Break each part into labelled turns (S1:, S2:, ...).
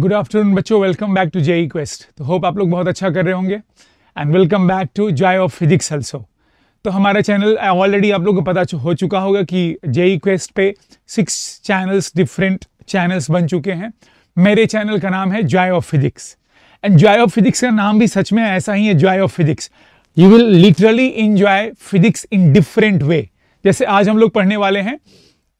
S1: Good afternoon बच्चों welcome back to J quest तो hope आप लोग बहुत अच्छा कर रहे होंगे and welcome back to joy of physics also तो हमारा चैनल ऑलरेडी uh, आप लोगों को पता हो चुका होगा कि जे क्वेस्ट e पे सिक्स चैनल्स डिफरेंट चैनल्स बन चुके हैं मेरे चैनल का नाम है joy of physics and joy of physics का नाम भी सच में ऐसा ही है joy of physics you will literally enjoy physics in different way जैसे आज हम लोग पढ़ने वाले हैं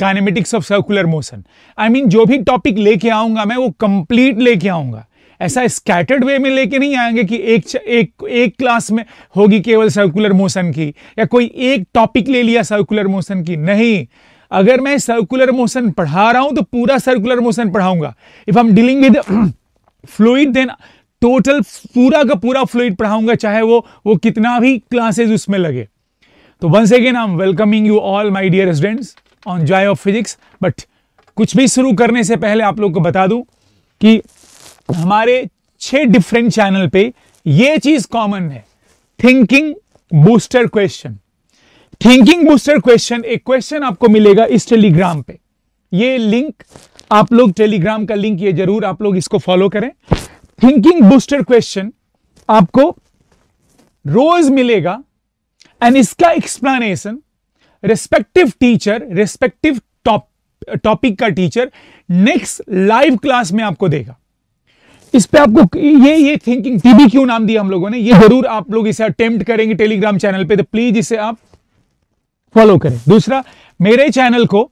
S1: kinematics of circular motion I mean जो भी टॉपिक लेके आऊंगा मैं वो कंप्लीट लेके आऊंगा ऐसा स्कैटर्ड वे में लेके नहीं आएंगे कि एक एक एक क्लास में होगी केवल सर्कुलर मोशन की या कोई एक टॉपिक ले लिया सर्कुलर मोशन की नहीं अगर मैं सर्कुलर मोशन पढ़ा रहा हूं तो पूरा सर्कुलर मोशन पढ़ाऊंगा if I am dealing with fluid then total पूरा का पूरा फ्लूड पढ़ाऊंगा चाहे वो वो कितना भी क्लासेज उसमें लगे तो once again I am welcoming you all my dear students on joy of physics but कुछ भी शुरू करने से पहले आप लोग को बता दूं कि हमारे छह डिफरेंट चैनल पे ये चीज कॉमन है thinking booster question thinking booster question एक क्वेश्चन आपको मिलेगा इस टेलीग्राम पे ये लिंक आप लोग टेलीग्राम का लिंक ये जरूर आप लोग इसको फॉलो करें थिंकिंग बूस्टर क्वेश्चन आपको रोज मिलेगा एंड इसका explanation respective teacher respective top topic का टीचर नेक्स्ट लाइव क्लास में आपको देगा इस पे आपको ये ये थिंकिंग टीबी क्यों नाम दिया हम लोगों ने ये जरूर आप लोग इसे अटेम्प्ट करेंगे टेलीग्राम चैनल पे तो प्लीज इसे आप फॉलो करें दूसरा मेरे चैनल को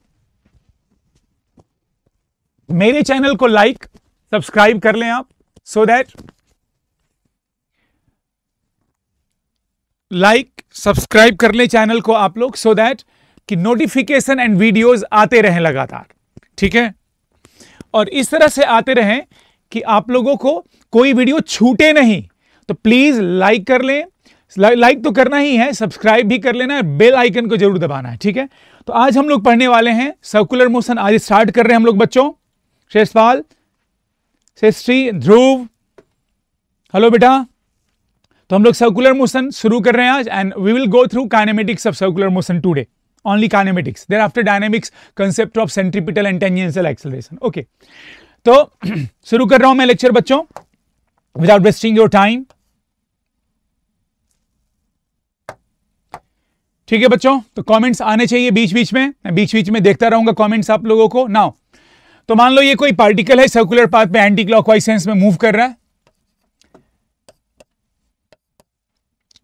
S1: मेरे चैनल को लाइक सब्सक्राइब कर लें आप सो दैट लाइक सब्सक्राइब कर लें चैनल को आप लोग सो दैट कि नोटिफिकेशन एंड वीडियोस आते रहें लगातार ठीक है और इस तरह से आते रहें कि आप लोगों को कोई वीडियो छूटे नहीं तो प्लीज़ लाइक कर लें लाइक तो करना ही है सब्सक्राइब भी कर लेना है बेल आइकन को जरूर दबाना है ठीक है तो आज हम लोग पढ़ने वाले हैं सर्कुलर मोशन आज स्टार्ट कर रहे हैं हम लोग बच्चों शेषपाल श्रेष्ठी ध्रुव हेलो बेटा तो हम लोग सर्कुलर मोशन शुरू कर रहे हैं आज and we will go through kinematics of circular motion today only kinematics. Thereafter dynamics, concept of centripetal and tangential acceleration. Okay. तो शुरू कर रहा हूं मैं लेक्चर बच्चों विदाउट वेस्टिंग योर टाइम ठीक है बच्चों तो कमेंट्स आने चाहिए बीच बीच में मैं बीच बीच में देखता रहूंगा कमेंट्स आप लोगों को नाउ तो मान लो ये कोई पार्टिकल है सर्कुलर पाथ पे एंटी क्लॉकवाइज सेंस में मूव कर रहा है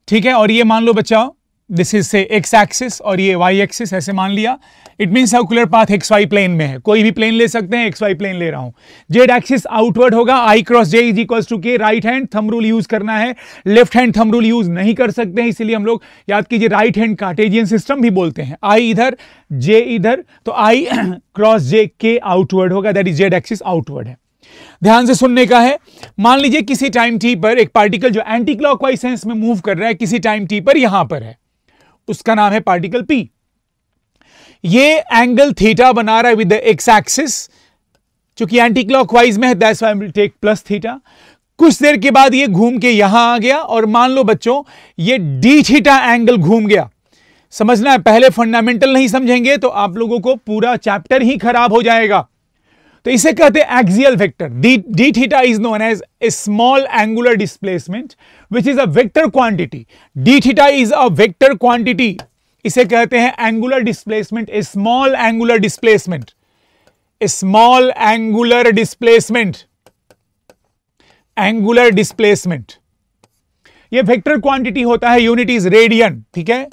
S1: ठीक है और ये मान लो बच्चा this is say x axis और ये वाई एक्सिस ऐसे मान लिया it mean circular path x y plane में है कोई भी प्लेन ले सकते हैं एक्स वाई प्लेन ले रहा हूं जेड एक्सिस आउटवर्ड होगा i cross j is equal to k right hand thumb rule use करना है left hand thumb rule use नहीं कर सकते हैं इसलिए हम लोग याद कीजिए राइट हैंड कार्टेजियन सिस्टम भी बोलते हैं आई इधर जे इधर तो आई क्रॉस जे के आउटवर्ड होगा that is z axis outward है ध्यान से सुनने का है मान लीजिए किसी टाइम टी पर एक पार्टिकल जो एंटी क्लॉकवाइज सेंस में मूव कर रहा है किसी टाइम टी पर यहां पर है उसका नाम है पार्टिकल पी ये एंगल थीटा बना रहा है विद एक्स एक्सिस चूंकि एंटी क्लॉक वाइज में है दैट्स टेक प्लस थीटा कुछ देर के बाद ये घूम के यहां आ गया और मान लो बच्चों ये डी थीटा एंगल घूम गया समझना है पहले फंडामेंटल नहीं समझेंगे तो आप लोगों को पूरा चैप्टर ही खराब हो जाएगा तो इसे कहते हैं axial vector d theta is known as a small angular displacement which is a vector quantity d theta is a vector quantity इसे कहते हैं angular displacement a small angular displacement a small angular displacement angular displacement ये vector quantity होता है unit is radian ठीक है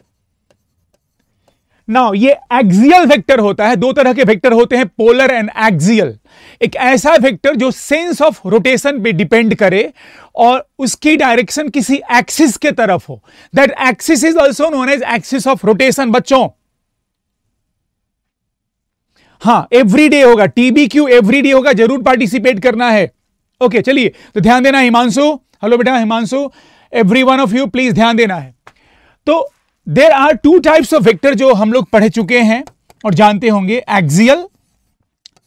S1: now ये axial vector होता है दो तरह के वेक्टर होते हैं पोलर एंड एक्सियल एक ऐसा वेक्टर जो सेंस ऑफ रोटेशन पे डिपेंड करे और उसकी डायरेक्शन किसी एक्सिस के तरफ हो that axis is also known as axis of rotation बच्चों हाँ एवरीडे होगा टीबी क्यू एवरीडे होगा जरूर पार्टिसिपेट करना है ओके okay, चलिए तो ध्यान देना हिमांशु हेलो बेटा Himanshu every one of you please ध्यान देना है तो there are two types of vector जो हम लोग पढ़े चुके हैं और जानते होंगे axial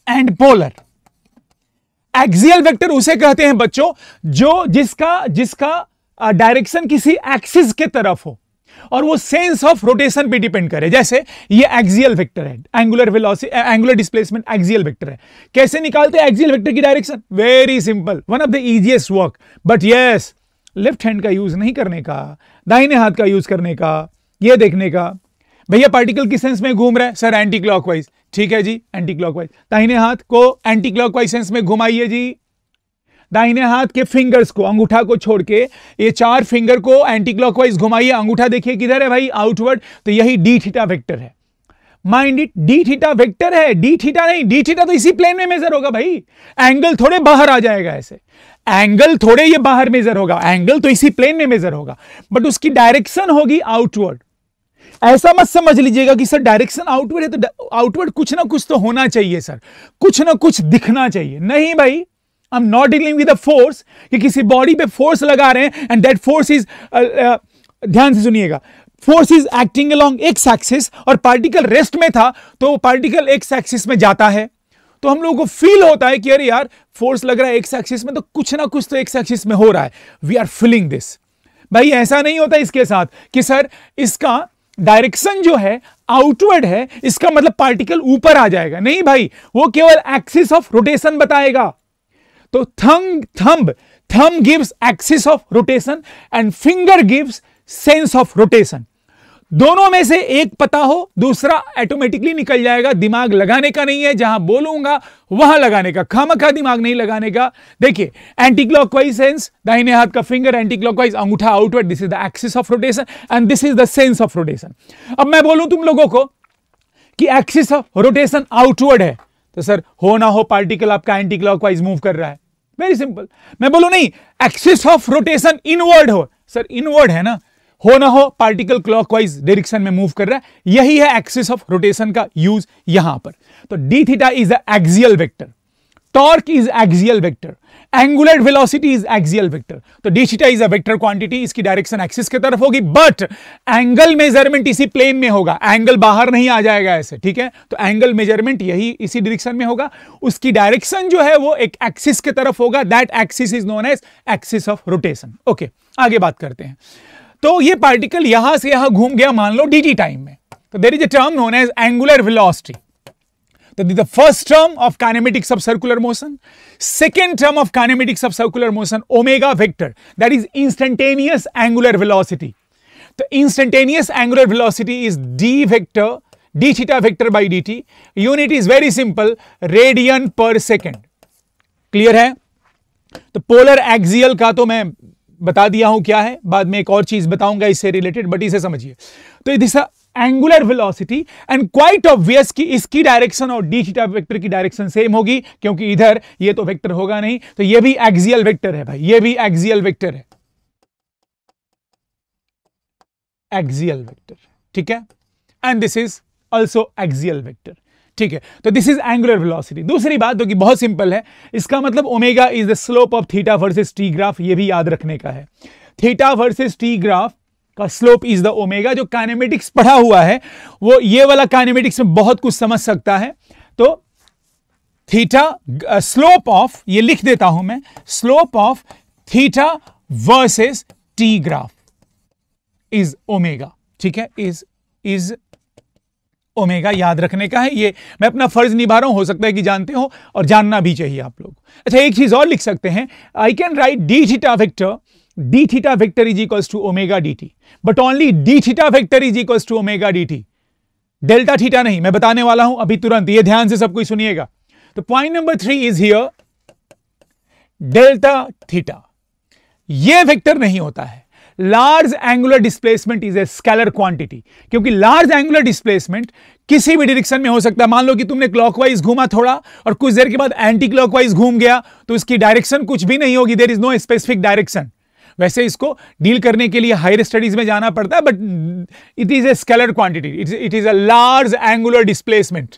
S1: and polar axial vector उसे कहते हैं बच्चों जो जिसका जिसका डायरेक्शन किसी एक्सिस के तरफ हो और वो सेंस ऑफ रोटेशन पे डिपेंड करे जैसे ये एक्सियल वेक्टर है angular velocity angular displacement axial vector है कैसे निकालते हैं एक्सियल वेक्टर की direction very simple one of the easiest work but yes left hand का यूज नहीं करने का दाहिने हाथ का यूज करने का ये देखने का भैया पार्टिकल किस सेंस में घूम रहा है सर एंटी क्लॉकवाइज ठीक है जी एंटी क्लॉकवाइज दाहिने हाथ को एंटी क्लॉकवाइज सेंस में घुमाइए जी दाहिने हाथ के फिंगर्स को अंगूठा को छोड़ के ये चार फिंगर को एंटी क्लॉकवाइज घुमाइए अंगूठा देखिए किधर है भाई आउटवर्ड तो यही डी थीटा वेक्टर है mind it d theta vector है डी थीटा नहीं डी थीटा तो इसी प्लेन में मेजर होगा भाई एंगल थोड़े बाहर आ जाएगा ऐसे एंगल थोड़े ये बाहर मेजर होगा एंगल तो इसी प्लेन में मेजर होगा बट उसकी डायरेक्शन होगी आउटवर्ड ऐसा मत समझ लीजिएगा कि सर डायरेक्शन आउटवर्ड है तो आउटवर्ड कुछ ना कुछ तो होना चाहिए सर कुछ ना कुछ दिखना चाहिए नहीं भाई I am not dealing with force कि किसी बॉडी पे फोर्स लगा रहे हैं एंड दैट फोर्स इज ध्यान से सुनिएगा force is acting along x axis और पार्टिकल रेस्ट में था तो पार्टिकल एक्स एक्सिस में जाता है तो हम लोगों को फील होता है कि अरे यार फोर्स लग रहा है एक्स एक्सिस में तो कुछ ना कुछ तो एक्स एक्सिस में हो रहा है वी आर फीलिंग दिस भाई ऐसा नहीं होता इसके साथ कि सर इसका डायरेक्शन जो है आउटवर्ड है इसका मतलब पार्टिकल ऊपर आ जाएगा नहीं भाई वो केवल एक्सिस ऑफ रोटेशन बताएगा तो thumb thumb thumb gives axis of rotation and finger gives sense of rotation दोनों में से एक पता हो दूसरा ऑटोमेटिकली निकल जाएगा दिमाग लगाने का नहीं है जहां बोलूंगा वहां लगाने का खामखा दिमाग नहीं लगाने का देखिए एंटी क्लॉक सेंस दाहिने हाथ का फिंगर एंटी क्लॉक वाइज अंगूठा outward this is the axis of rotation and this is the sense of rotation अब मैं बोलूं तुम लोगों को कि एक्सिस ऑफ रोटेशन आउटवर्ड है तो सर हो ना हो पार्टिकल आपका एंटी क्लॉक मूव कर रहा है वेरी सिंपल मैं बोलू नहीं एक्सिस ऑफ रोटेशन इनवर्ड हो सर इनवर्ड है ना हो ना हो पार्टिकल क्लॉकवाइज डायरेक्शन में मूव कर रहा है यही है एक्सिस ऑफ रोटेशन का यूज यहां पर तो d theta is axial vector torque is axial vector angular velocity is axial vector तो d theta is a vector quantity इसकी डायरेक्शन एक्सिस की तरफ होगी बट एंगल मेजरमेंट इसी प्लेन में होगा एंगल बाहर नहीं आ जाएगा ऐसे ठीक है तो एंगल मेजरमेंट यही इसी डायरेक्शन में होगा उसकी डायरेक्शन जो है वो एक एक्सिस की तरफ होगा that axis is known as axis of rotation okay आगे बात करते हैं तो ये पार्टिकल यहां से यहां घूम गया मान लो डीजी टाइम में तो there is a term known as angular velocity तो the first term of kinematics of circular motion second term of kinematics of circular motion omega vector that is instantaneous angular velocity तो instantaneous angular velocity is d vector d theta vector by d t unit is very simple radian per second clear है तो polar axial का तो मैं बता दिया हूं क्या है बाद में एक और चीज बताऊंगा इससे रिलेटेड बट इसे समझिए तो this angular velocity and quite obvious कि इसकी डायरेक्शन और डी थीटा वेक्टर की डायरेक्शन सेम होगी क्योंकि इधर ये तो वेक्टर होगा नहीं तो ये भी एक्सियल वेक्टर है भाई ये भी एक्सियल वेक्टर है एक्सियल वेक्टर ठीक है and this is also axial vector ठीक है तो दिस इज एंगुलर वेलोसिटी दूसरी बात जो कि बहुत सिंपल है इसका मतलब omega is the slope of theta versus t graph ये भी याद रखने का है थीटा वर्सेस टी ग्राफ का स्लोप इज द ओमेगा जो काइनेमेटिक्स पढ़ा हुआ है वो ये वाला काइनेमेटिक्स में बहुत कुछ समझ सकता है तो थीटा स्लोप ऑफ ये लिख देता हूं मैं slope of theta versus t graph is omega ठीक है इज इज ओमेगा याद रखने का है ये मैं अपना फर्ज निभा रहा हूं हो सकता है कि जानते हो और जानना भी चाहिए आप लोग अच्छा एक चीज़ और लिख सकते हैं I can write d theta vector d theta vector is equals to omega d t but only d theta vector is equals to omega d t delta theta नहीं मैं बताने वाला हूं अभी तुरंत ये ध्यान से सब कुछ सुनिएगा तो point number three is here delta theta ये वेक्टर नहीं होता है large angular displacement is a scalar quantity क्योंकि लार्ज एंगुलर डिस्प्लेसमेंट किसी भी डायरेक्शन में हो सकता है मान लो कि तुमने क्लॉकवाइज घूमा थोड़ा और कुछ देर के बाद एंटी क्लॉकवाइज घूम गया तो इसकी डायरेक्शन कुछ भी नहीं होगी there is no specific direction वैसे इसको डील करने के लिए हायर स्टडीज में जाना पड़ता है but it is a scalar quantity it is a large angular displacement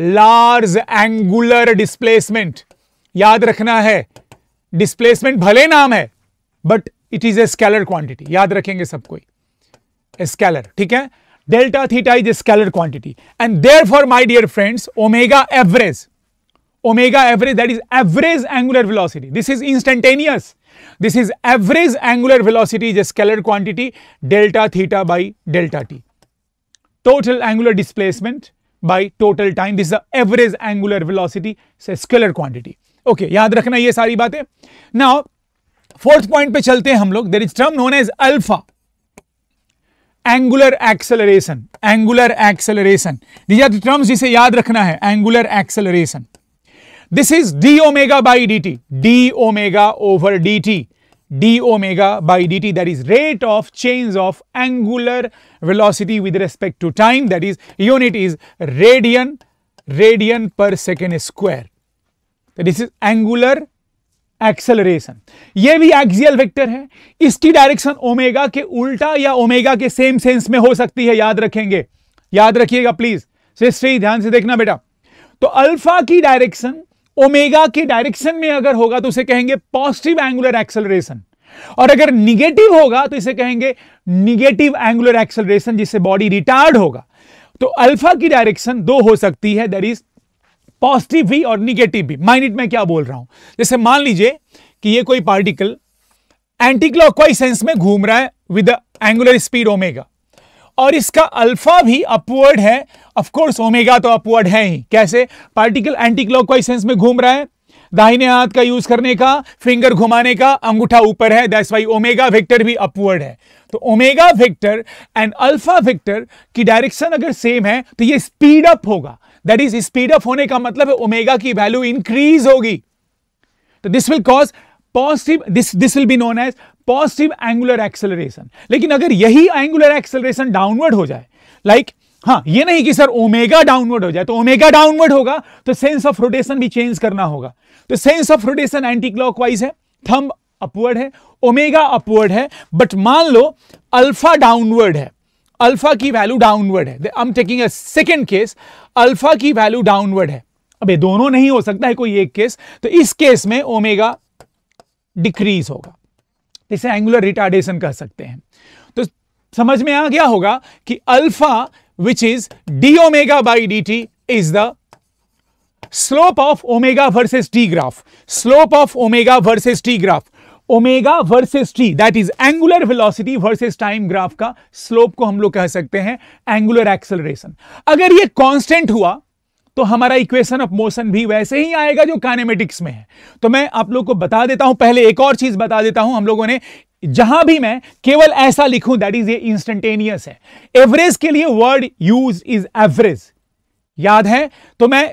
S1: large angular displacement याद रखना है डिस्प्लेसमेंट भले नाम है but it is a scalar quantity याद रखेंगे सब कोई स्केलर ठीक है delta theta is a scalar quantity and therefore my dear friends omega average omega average that is average angular velocity this is instantaneous this is average angular velocity is a scalar quantity delta theta by delta t total angular displacement by total time this average angular velocity scalar quantity okay याद रखना यह सारी बातें now fourth point पे चलते हैं हम लोग there is term known as alpha angular acceleration angular acceleration दीजिए टर्म्स जिसे याद रखना है angular acceleration this is d omega by d t d omega over d t d omega by d t that is rate of change of angular velocity with respect to time that is unit is radian radian per second square this is angular acceleration ये भी axial vector है इसकी direction omega के उल्टा या omega के same sense में हो सकती है याद रखेंगे याद रखिएगा प्लीज श्रेष्ठी ध्यान से देखना बेटा तो अल्फा की डायरेक्शन ओमेगा के डायरेक्शन में अगर होगा तो उसे कहेंगे पॉजिटिव एंगुलर एक्सेलरेशन और अगर निगेटिव होगा तो इसे कहेंगे निगेटिव एंगुलर एक्सेलरेशन जिससे बॉडी रिटार्ड होगा तो अल्फा की डायरेक्शन दो हो सकती है दैट इज पॉजिटिव भी और निगेटिव भी माइनिट में क्या बोल रहा हूं जैसे मान लीजिए कि ये कोई पार्टिकल एंटी क्लॉकवाइज सेंस में घूम रहा है विद एंगुलर स्पीड ओमेगा और इसका अल्फा भी अपवर्ड है ऑफकोर्स ओमेगा तो अपवर्ड है ही कैसे पार्टिकल एंटी क्लॉकवाइज सेंस में घूम रहा है दाहिने हाथ का यूज करने का फिंगर घुमाने का अंगूठा ऊपर है दैट्स वाई ओमेगा वेक्टर भी अपवर्ड है तो omega vector and alpha vector की डायरेक्शन अगर सेम है तो ये स्पीड अप होगा दैट इज स्पीड अप होने का मतलब है ओमेगा की वैल्यू इंक्रीज होगी तो this will cause positive this this will be known as positive angular acceleration लेकिन अगर यही एंगुलर एक्सेलरेशन डाउनवर्ड हो जाए लाइक like, हाँ ये नहीं कि सर ओमेगा डाउनवर्ड हो जाए तो ओमेगा डाउनवर्ड होगा तो सेंस ऑफ रोटेशन भी चेंज करना होगा तो sense of rotation anticlockwise है थंब अपवर्ड है ओमेगा अपवर्ड है बट मान लो अल्फा डाउनवर्ड है अल्फा की वैल्यू डाउनवर्ड है I am taking a second case alpha की वैल्यू डाउनवर्ड है ये दोनों नहीं हो सकता है कोई एक केस तो इस केस में ओमेगा डिक्रीज होगा इसे एंगुलर रिटार्डेशन कह सकते हैं तो समझ में आ गया होगा कि alpha which is d omega by d t is the slope of omega versus t graph slope of omega versus t graph omega versus t that is angular velocity versus time graph का slope को हम लोग कह सकते हैं angular acceleration अगर ये constant हुआ तो हमारा इक्वेशन ऑफ मोशन भी वैसे ही आएगा जो कानेमेटिक्स में है तो मैं आप लोग को बता देता हूं पहले एक और चीज बता देता हूं हम लोगों ने जहां भी मैं केवल ऐसा लिखूं दैट इज ये इंस्टेंटेनियस है एवरेज के लिए वर्ड यूज इज एवरेज याद है तो मैं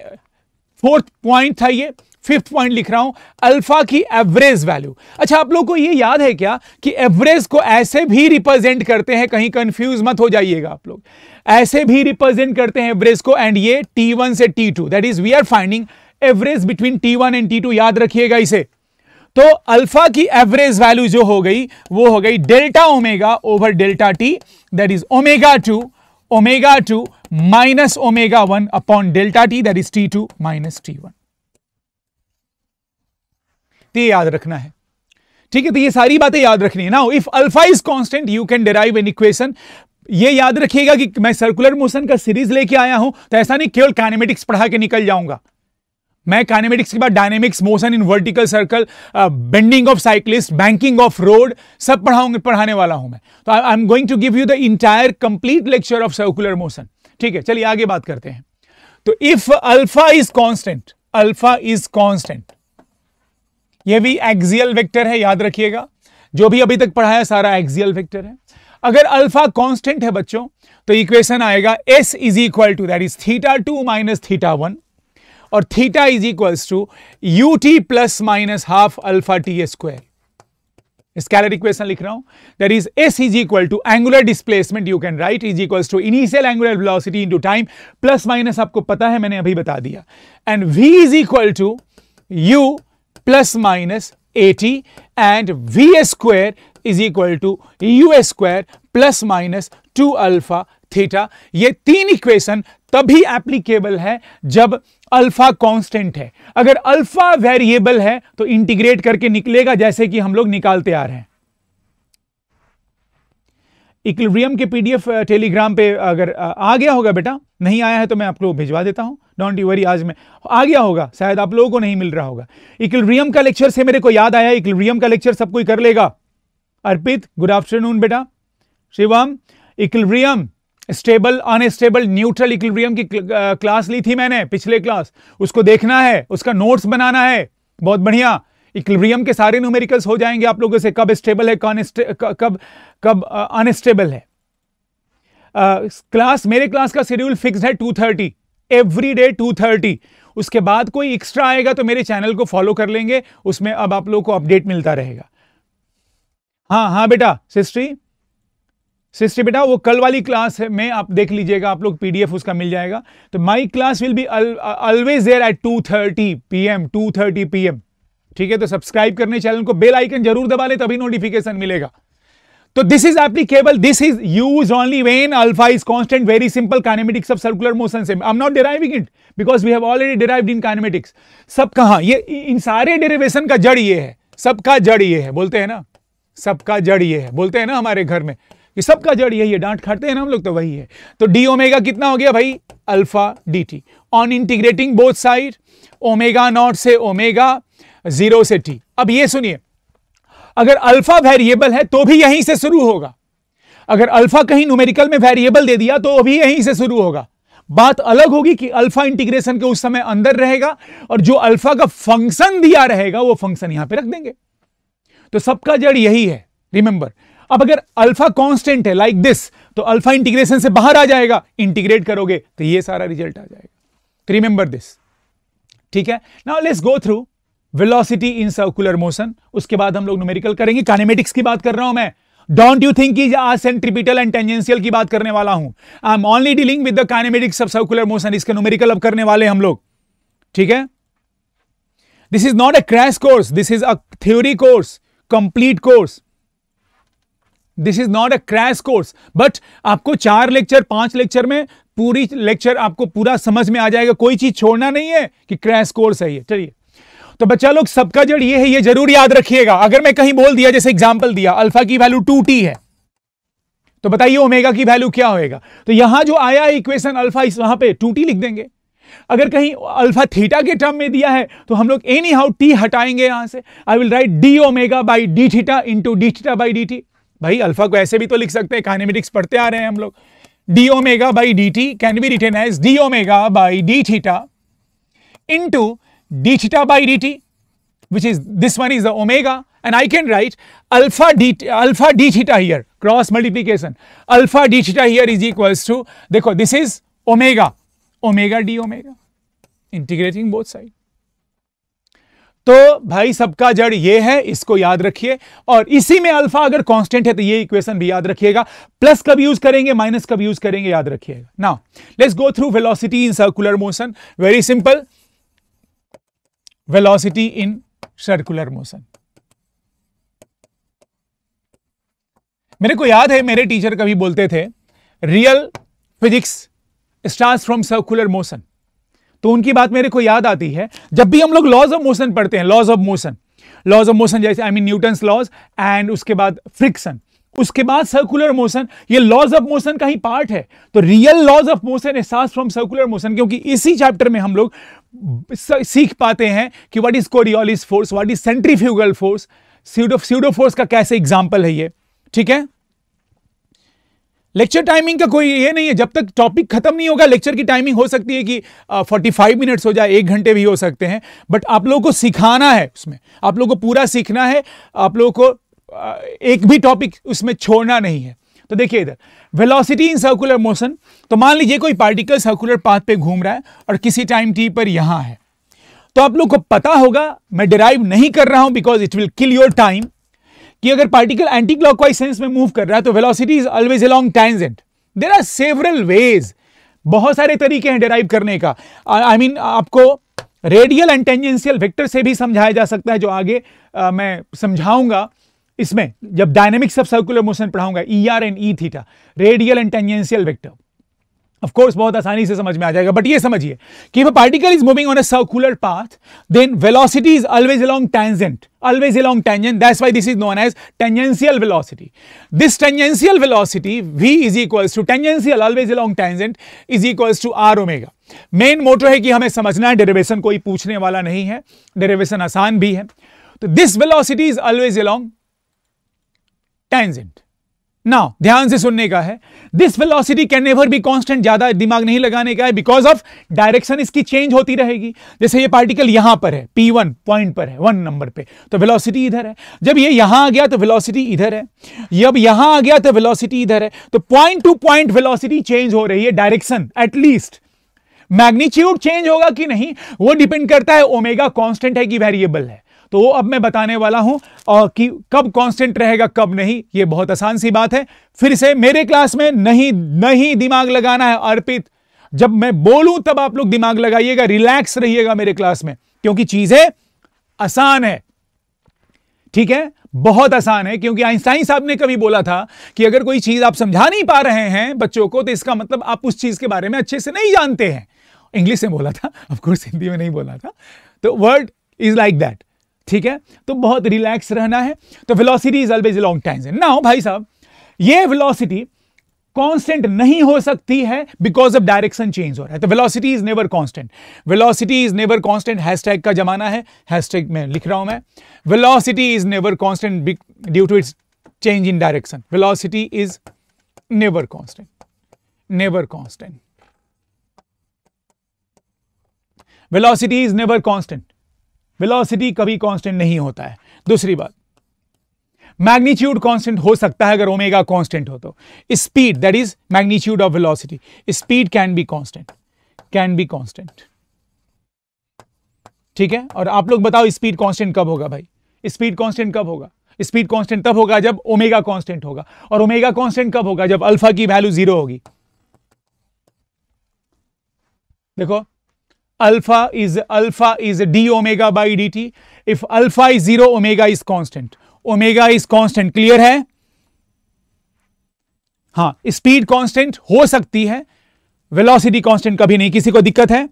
S1: फोर्थ पॉइंट था ये फिफ्थ पॉइंट लिख रहा हूं अल्फा की एवरेज वैल्यू अच्छा आप लोग को ये याद है क्या कि एवरेज को ऐसे भी रिप्रेजेंट करते हैं कहीं कंफ्यूज मत हो जाइएगा आप लोग ऐसे भी रिप्रेजेंट करते हैं एवरेज को एंड ये टी वन से t two that is we are finding average between t one and t two याद रखिएगा इसे तो अल्फा की एवरेज वैल्यू जो हो गई वो हो गई delta omega over delta t that is omega two omega two minus omega one upon delta t that is t two minus t one तो ये याद रखना है ठीक है तो ये सारी बातें याद रखनी है ना if alpha is constant you can derive an equation ये याद रखिएगा कि मैं सर्कुलर मोशन का सीरीज लेके आया हूं तो ऐसा नहीं केवल कैनेमेटिक्स पढ़ा के निकल जाऊंगा मैं कैनेमेटिक्स के बाद dynamics motion in vertical circle bending of cyclist banking of road सब पढ़ाऊंगे पढ़ाने वाला हूं मैं तो I am going to give you the entire complete lecture of circular motion ठीक है चलिए आगे बात करते हैं तो if alpha is constant alpha is constant ये भी एक्सियल वेक्टर है याद रखिएगा जो भी अभी तक पढ़ाया सारा एक्सियल वेक्टर है अगर अल्फा कांस्टेंट है बच्चों तो इक्वेशन आएगा s is equal to that is theta two minus theta one और theta is equal to u t plus minus half alpha t square scalar equation लिख रहा हूं that is s is equal to angular displacement you can write is equal to initial angular velocity into time plus minus आपको पता है मैंने अभी बता दिया and v is equal to u plus minus 80 and V square is equal to U square plus minus 2 alpha theta ये तीन equation तभी एप्लीकेबल है जब अल्फा कांस्टेंट है अगर अल्फा वेरिएबल है तो इंटीग्रेट करके निकलेगा जैसे कि हम लोग निकालते आ रहे हैं इक्लिब्रियम के पीडीएफ टेलीग्राम uh, पे अगर uh, आ गया होगा बेटा नहीं आया है तो मैं आपको भिजवा देता हूं डोंट यू वरी आज मैं आ गया होगा शायद आप लोगों को नहीं मिल रहा होगा इक्विलिब्रियम का लेक्चर से मेरे को याद आया इक्विलिब्रियम का लेक्चर सब कोई कर लेगा अर्पित गुड आफ्टरनून बेटा Shivam equilibrium stable unstable neutral equilibrium की क्लास ली थी मैंने पिछले क्लास उसको देखना है उसका नोट्स बनाना है बहुत बढ़िया इक्विलिब्रियम के सारे न्यूमेरिकल्स हो जाएंगे आप लोगों से कब स्टेबल है कब कब अनस्टेबल है क्लास uh, मेरे क्लास का शेड्यूल फिक्स है two thirty every day two thirty उसके बाद कोई एक्स्ट्रा आएगा तो मेरे चैनल को फॉलो कर लेंगे उसमें अब आप लोगों को अपडेट मिलता रहेगा हाँ हाँ बेटा सिस्ट्री सिस्ट्री बेटा वो कल वाली क्लास में आप देख लीजिएगा आप लोग पीडीएफ उसका मिल जाएगा तो my class will be always there at two thirty PM two thirty PM ठीक है तो सब्सक्राइब करने चैनल को बेल आइकन जरूर दबा ले तभी नोटिफिकेशन मिलेगा तो this is applicable this is use only when alpha is constant very simple kinematics of circular motion से I am not deriving it because we have already derive in kinematics सब कहा ये इन सारे डेरिवेशन का जड़ ये है सबका जड़ ये है बोलते हैं ना सबका जड़ ये है बोलते हैं ना हमारे घर में ये सबका जड़ यही है डांट खाते हैं ना हम लोग तो वही है तो डी ओमेगा कितना हो गया भाई alpha d t on integrating both side omega naught से ओमेगा जीरो से टी अब ये सुनिए अगर अल्फा वेरिएबल है तो भी यहीं से शुरू होगा अगर अल्फा कहीं न्यूमेरिकल में वेरिएबल दे दिया तो भी यहीं से शुरू होगा बात अलग होगी कि अल्फा इंटीग्रेशन के उस समय अंदर रहेगा और जो अल्फा का फंक्शन दिया रहेगा वो फंक्शन यहां पे रख देंगे तो सबका जड़ यही है रिमेंबर अब अगर अल्फा कांस्टेंट है लाइक like दिस तो अल्फा इंटीग्रेशन से बाहर आ जाएगा इंटीग्रेट करोगे तो ये सारा रिजल्ट आ जाएगा रिमेंबर तो दिस ठीक है now let's go through velocity in circular motion उसके बाद हम लोग न्यूमेरिकल करेंगे कानेमेटिक्स की बात कर रहा हूं मैं डोंट यू थिंक कि आज सेंट्रिपिटल एंड टेंजेंशियल की बात करने वाला हूं I am only dealing with the kinematics of circular motion इसके न्यूमेरिकल अब करने वाले हम लोग ठीक है this is not a crash course this is a theory course complete course this is not a crash course but आपको चार लेक्चर पांच लेक्चर में पूरी लेक्चर आपको पूरा समझ में आ जाएगा कोई चीज छोड़ना नहीं है कि क्रैश कोर्स है ये चलिए तो बच्चा लोग सबका जड़ ये है ये जरूर याद रखिएगा अगर मैं कहीं बोल दिया जैसे एग्जाम्पल दिया अल्फा की वैल्यू टू टी है तो बताइए ओमेगा की वैल्यू क्या होएगा तो यहां जो आया इक्वेशन अल्फा इस वहां पे टू टी लिख देंगे अगर कहीं अल्फा थीटा के टर्म में दिया है तो हम लोग एनी हाउ टी हटाएंगे यहां से I will write d omega by d theta into d theta by d t भाई अल्फा को ऐसे भी तो लिख सकते हैं काइनेमेटिक्स पढ़ते आ रहे हैं हम लोग d omega by d t can be written as d omega by d theta into d theta by dt which is this one is the omega and I can write alpha d alpha d theta here cross multiplication alpha d theta here is equals to dekho this is omega omega d omega integrating both side तो भाई सबका जड़ ये है इसको याद रखिए और इसी में अल्फा अगर कांस्टेंट है तो ये इक्वेशन भी याद रखिएगा प्लस कब यूज करेंगे माइनस कब यूज करेंगे याद रखिएगा now let's go through velocity in circular motion very simple velocity in circular motion. मेरे को याद है मेरे टीचर कभी बोलते थे real physics start from circular motion तो उनकी बात मेरे को याद आती है जब भी हम लोग लॉज ऑफ मोशन पढ़ते हैं laws of motion laws of motion जैसे I mean Newton laws and उसके बाद फ्रिक्शन उसके बाद सर्कुलर मोशन ये लॉज ऑफ मोशन का ही पार्ट है तो रियल लॉज ऑफ मोशन एहसास फ्रॉम सर्कुलर मोशन क्योंकि इसी चैप्टर में हम लोग सीख पाते हैं कि what is Coriolis force what is centrifugal force pseudo pseudo force का कैसे एग्जाम्पल है ये ठीक है लेक्चर टाइमिंग का कोई ये नहीं है जब तक टॉपिक खत्म नहीं होगा लेक्चर की टाइमिंग हो सकती है कि फोर्टी फाइव मिनट्स हो जाए एक घंटे भी हो सकते हैं बट आप लोगों को सिखाना है उसमें आप लोगों को पूरा सीखना है आप लोगों को एक भी टॉपिक उसमें छोड़ना नहीं है तो देखिए इधर वेलोसिटी इन सर्कुलर मोशन तो मान लीजिए कोई पार्टिकल सर्कुलर पाथ पे घूम रहा है और किसी टाइम टी पर यहां है तो आप लोग को पता होगा मैं डिराइव नहीं कर रहा हूं because it will kill your time कि अगर पार्टिकल एंटी क्लॉकवाइज सेंस में मूव कर रहा है तो velocity is always along tangent there are several ways बहुत सारे तरीके हैं डिराइव करने का आई I मीन mean, आपको रेडियल एंड टेंजेंशियल वेक्टर से भी समझाया जा सकता है जो आगे आ, मैं समझाऊंगा इसमें जब डायनेमिक सब सर्कुलर मोशन पढ़ाऊंगा e r and e theta radial and tangential vector of course बहुत आसानी से समझ में आ जाएगा बट ये समझिए कि if a particle is moving on a circular path then velocity is always along tangent always along tangent that's why this is known as tangential velocity this tangential velocity v is equals to tangential always along tangent is equals to r omega main motto है कि हमें समझना है derivation कोई पूछने वाला नहीं है डेरिवेशन आसान भी है तो this velocity is always along tangent now ध्यान से सुनने का है this velocity can never be constant ज्यादा दिमाग नहीं लगाने का है बिकॉज ऑफ डायरेक्शन इसकी चेंज होती रहेगी जैसे ये पार्टिकल यहां पर है पी वन पॉइंट पर है वन नंबर पे तो वेलोसिटी इधर है जब ये यहां आ गया तो वेलोसिटी इधर है जब यहां आ गया तो वेलोसिटी इधर है तो point to point velocity change हो रही है डायरेक्शन एटलीस्ट मैग्नीट्यूड चेंज होगा कि नहीं वो डिपेंड करता है ओमेगा कांस्टेंट है कि वेरिएबल है तो वो अब मैं बताने वाला हूं कि कब कांस्टेंट रहेगा कब नहीं ये बहुत आसान सी बात है फिर से मेरे क्लास में नहीं नहीं दिमाग लगाना है अर्पित जब मैं बोलूं तब आप लोग दिमाग लगाइएगा रिलैक्स रहिएगा मेरे क्लास में क्योंकि चीजें आसान है ठीक है बहुत आसान है क्योंकि आइंस्टाइन साहब ने कभी बोला था कि अगर कोई चीज आप समझा नहीं पा रहे हैं बच्चों को तो इसका मतलब आप उस चीज के बारे में अच्छे से नहीं जानते हैं इंग्लिश में बोला था ऑफकोर्स हिंदी में नहीं बोला था तो वर्ड इज लाइक दैट ठीक है तो बहुत रिलैक्स रहना है तो velocity is always long time now भाई साहब ये वेलोसिटी कांस्टेंट नहीं हो सकती है बिकॉज ऑफ डायरेक्शन चेंज हो रहा है तो velocity is never constant velocity is never constant hashtag का जमाना है हैशटैग में लिख रहा हूं मैं velocity is never constant due to its change in direction velocity is never constant never constant velocity is never constant velocity कभी constant नहीं होता है दूसरी बात मैग्नीट्यूड कांस्टेंट हो सकता है अगर ओमेगा कांस्टेंट हो तो speed that is magnitude of velocity speed can be constant can be constant ठीक है और आप लोग बताओ स्पीड कांस्टेंट कब होगा भाई स्पीड कांस्टेंट कब होगा स्पीड कांस्टेंट तब होगा जब ओमेगा कांस्टेंट होगा और ओमेगा कांस्टेंट कब होगा जब अल्फा की वैल्यू जीरो होगी देखो alpha is alpha is d omega by dt if alpha is zero omega is constant omega is constant clear hai ha speed constant ho sakti hai velocity constant kabhi nahi kisi ko dikkat hai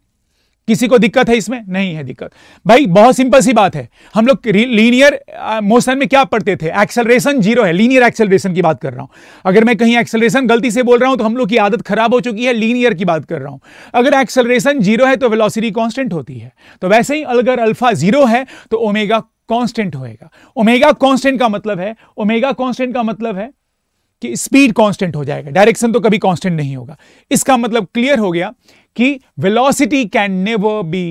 S1: किसी को दिक्कत है इसमें नहीं है दिक्कत भाई बहुत सिंपल सी बात है हम लोग लीनियर मोशन में क्या पढ़ते थे एक्सेलरेशन जीरो है लीनियर एक्सेलरेशन की बात कर रहा हूं अगर मैं कहीं एक्सेलरेशन गलती से बोल रहा हूं तो हम लोग की आदत खराब हो चुकी है लीनियर की बात कर रहा हूं अगर एक्सेलरेशन जीरो है तो वेलोसिटी कॉन्स्टेंट होती है तो वैसे ही अगर अल्फा जीरो है तो ओमेगा कॉन्स्टेंट होएगा ओमेगा कॉन्स्टेंट का मतलब है ओमेगा कॉन्स्टेंट का मतलब है कि स्पीड कॉन्स्टेंट हो जाएगा डायरेक्शन तो कभी कॉन्स्टेंट नहीं होगा इसका मतलब क्लियर हो गया कि velocity can never be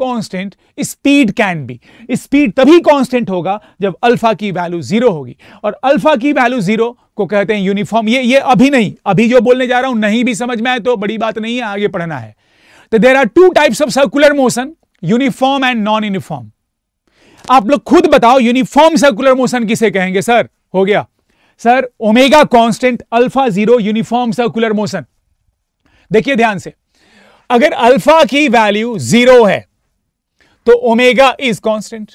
S1: constant speed can be speed तभी कांस्टेंट होगा जब अल्फा की वैल्यू जीरो होगी और अल्फा की वैल्यू जीरो को कहते हैं यूनिफॉर्म ये ये अभी नहीं अभी जो बोलने जा रहा हूं नहीं भी समझ में आए तो बड़ी बात नहीं है आगे पढ़ना है तो there are two types of circular motion uniform and non uniform आप लोग खुद बताओ यूनिफॉर्म सर्कुलर मोशन किसे कहेंगे सर हो गया sir omega constant alpha zero uniform circular motion देखिए ध्यान से अगर अल्फा की वैल्यू जीरो है तो omega is constant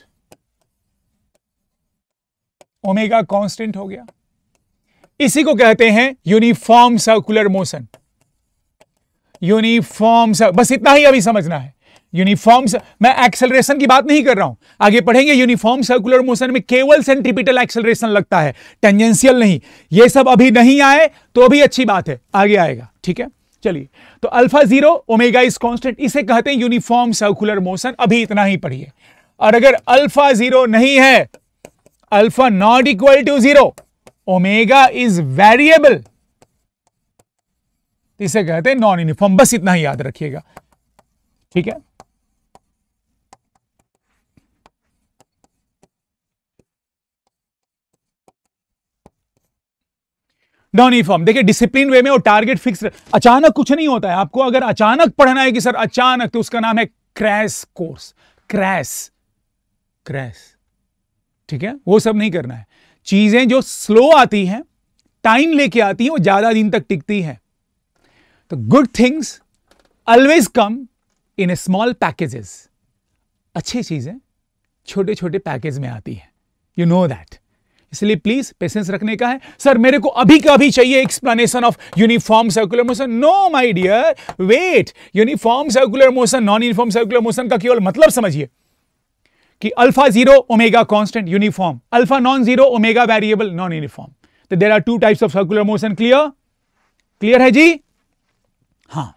S1: omega constant हो गया इसी को कहते हैं यूनिफॉर्म सर्कुलर मोशन यूनिफॉर्म बस इतना ही अभी समझना है यूनिफॉर्म मैं एक्सेलरेशन की बात नहीं कर रहा हूं आगे पढ़ेंगे यूनिफॉर्म सर्कुलर मोशन में केवल सेंट्रीपिटल एक्सेलरेशन लगता है टेंजेंशियल नहीं ये सब अभी नहीं आए तो अभी अच्छी बात है आगे आएगा ठीक है चलिए तो alpha zero omega is constant इसे कहते हैं यूनिफॉर्म सर्कुलर मोशन अभी इतना ही पढ़िए और अगर अल्फा जीरो नहीं है alpha not equal to zero omega is variable इसे कहते हैं नॉन यूनिफॉर्म बस इतना ही याद रखिएगा ठीक है नॉन यूनिफॉर्म देखिए डिसिप्लिन वे में और टारगेट फिक्स अचानक कुछ नहीं होता है आपको अगर अचानक पढ़ना है कि सर अचानक तो उसका नाम है क्रैश कोर्स क्रैश क्रैश ठीक है वो सब नहीं करना है चीजें जो स्लो आती हैं टाइम लेके आती हैं वो ज्यादा दिन तक टिकती हैं तो good things always come in small packages अच्छी चीजें छोटे छोटे पैकेज में आती हैं यू नो दैट इसलिए प्लीज पेशेंस रखने का है सर मेरे को अभी का अभी चाहिए explanation of uniform circular motion no my dear wait uniform circular motion non uniform circular motion का केवल मतलब समझिए कि alpha zero omega constant uniform alpha non zero omega variable non uniform तो there are two types of circular motion clear clear है जी हाँ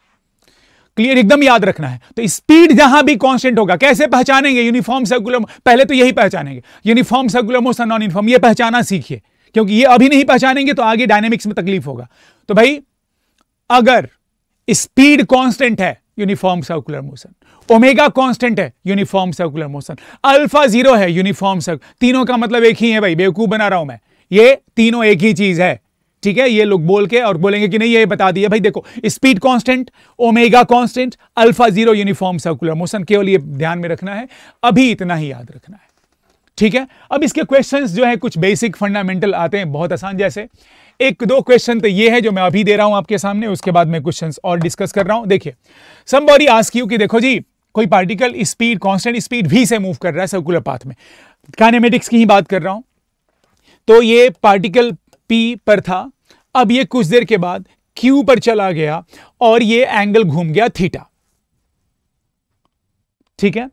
S1: clear एकदम याद रखना है तो स्पीड जहां भी कांस्टेंट होगा कैसे पहचानेंगे यूनिफॉर्म सर्कुलर पहले तो यही पहचानेंगे uniform circular motion non uniform ये पहचाना सीखिए क्योंकि ये अभी नहीं पहचानेंगे तो आगे डायनेमिक्स में तकलीफ होगा तो भाई अगर स्पीड कांस्टेंट है uniform circular motion omega constant है uniform circular motion alpha zero है यूनिफॉर्म सर्कुलर तीनों का मतलब एक ही है भाई बेवकूफ बना रहा हूं मैं ये तीनों एक ही चीज है ठीक है ये लोग बोल के और बोलेंगे कि नहीं ये बता दिया भाई देखो speed constant omega constant alpha zero uniform circular motion केवल ये ध्यान में रखना है अभी इतना ही याद रखना है ठीक है अब इसके क्वेश्चंस जो है कुछ बेसिक फंडामेंटल आते हैं बहुत आसान जैसे एक दो क्वेश्चन तो ये है जो मैं अभी दे रहा हूं आपके सामने उसके बाद मैं क्वेश्चन और डिस्कस कर रहा हूं देखिए समबॉडी आस्क यू कि देखो जी कोई पार्टिकल स्पीड कॉन्स्टेंट स्पीड भी से मूव कर रहा है सर्कुलर पाथ में कानेमेटिक्स की ही बात कर रहा हूं तो ये पार्टिकल पी पर था अब ये कुछ देर के बाद क्यू पर चला गया और ये एंगल घूम गया थीटा ठीक है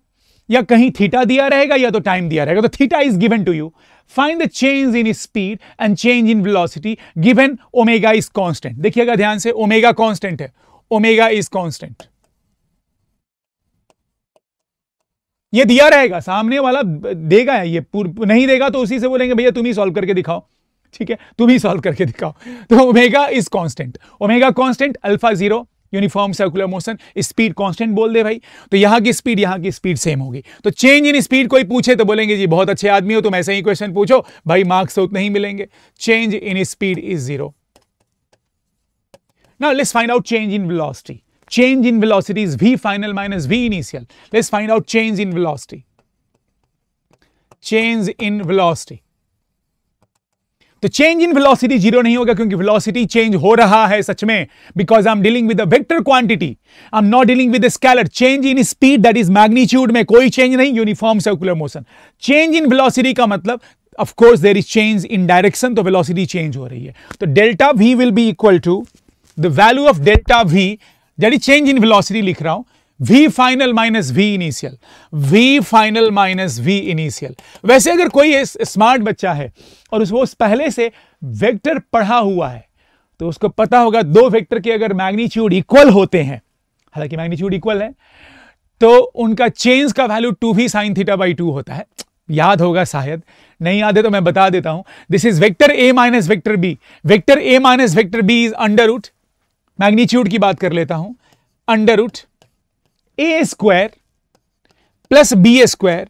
S1: या कहीं थीटा दिया रहेगा या तो टाइम दिया रहेगा तो theta is given to you find the change in speed and change in velocity given omega is constant देखिएगा ध्यान से ओमेगा कांस्टेंट है ओमेगा इज कांस्टेंट ये दिया रहेगा सामने वाला देगा ये नहीं देगा तो उसी से बोलेंगे भैया तुम ही सॉल्व करके दिखाओ ठीक है तुम ही सॉल्व करके दिखाओ तो omega is constant omega constant alpha zero uniform circular motion speed constant बोल दे भाई तो यहाँ की स्पीड यहाँ की स्पीड सेम होगी तो चेंज इन स्पीड कोई पूछे तो बोलेंगे जी बहुत अच्छे आदमी हो तुम ऐसे ही क्वेश्चन पूछो भाई मार्क्स तो उतने ही मिलेंगे change in speed is zero now let's find out change in velocity change in velocity is v final minus v initial let's find out change in velocity change in velocity तो change in velocity zero नहीं होगा क्योंकि velocity change हो रहा है सच में because I am dealing with vector quantity I am not dealing with scalar change in speed that is magnitude में कोई चेंज नहीं uniform circular motion change in velocity का मतलब of course there is change in direction तो velocity change हो रही है तो delta v will be equal to the value of delta v यानी चेंज इन वेलोसिटी लिख रहा हूं v final minus v initial v final minus v initial वैसे अगर कोई स्मार्ट बच्चा है और उस वो पहले से वेक्टर पढ़ा हुआ है तो उसको पता होगा दो वेक्टर के अगर मैग्नीट्यूड इक्वल होते हैं हालांकि मैग्नीट्यूड इक्वल है तो उनका चेंज का value two v sine theta by two होता है याद होगा शायद नहीं याद है तो मैं बता देता हूं this is vector a minus vector b vector a minus vector b is under root magnitude की बात कर लेता हूं under root a square plus b square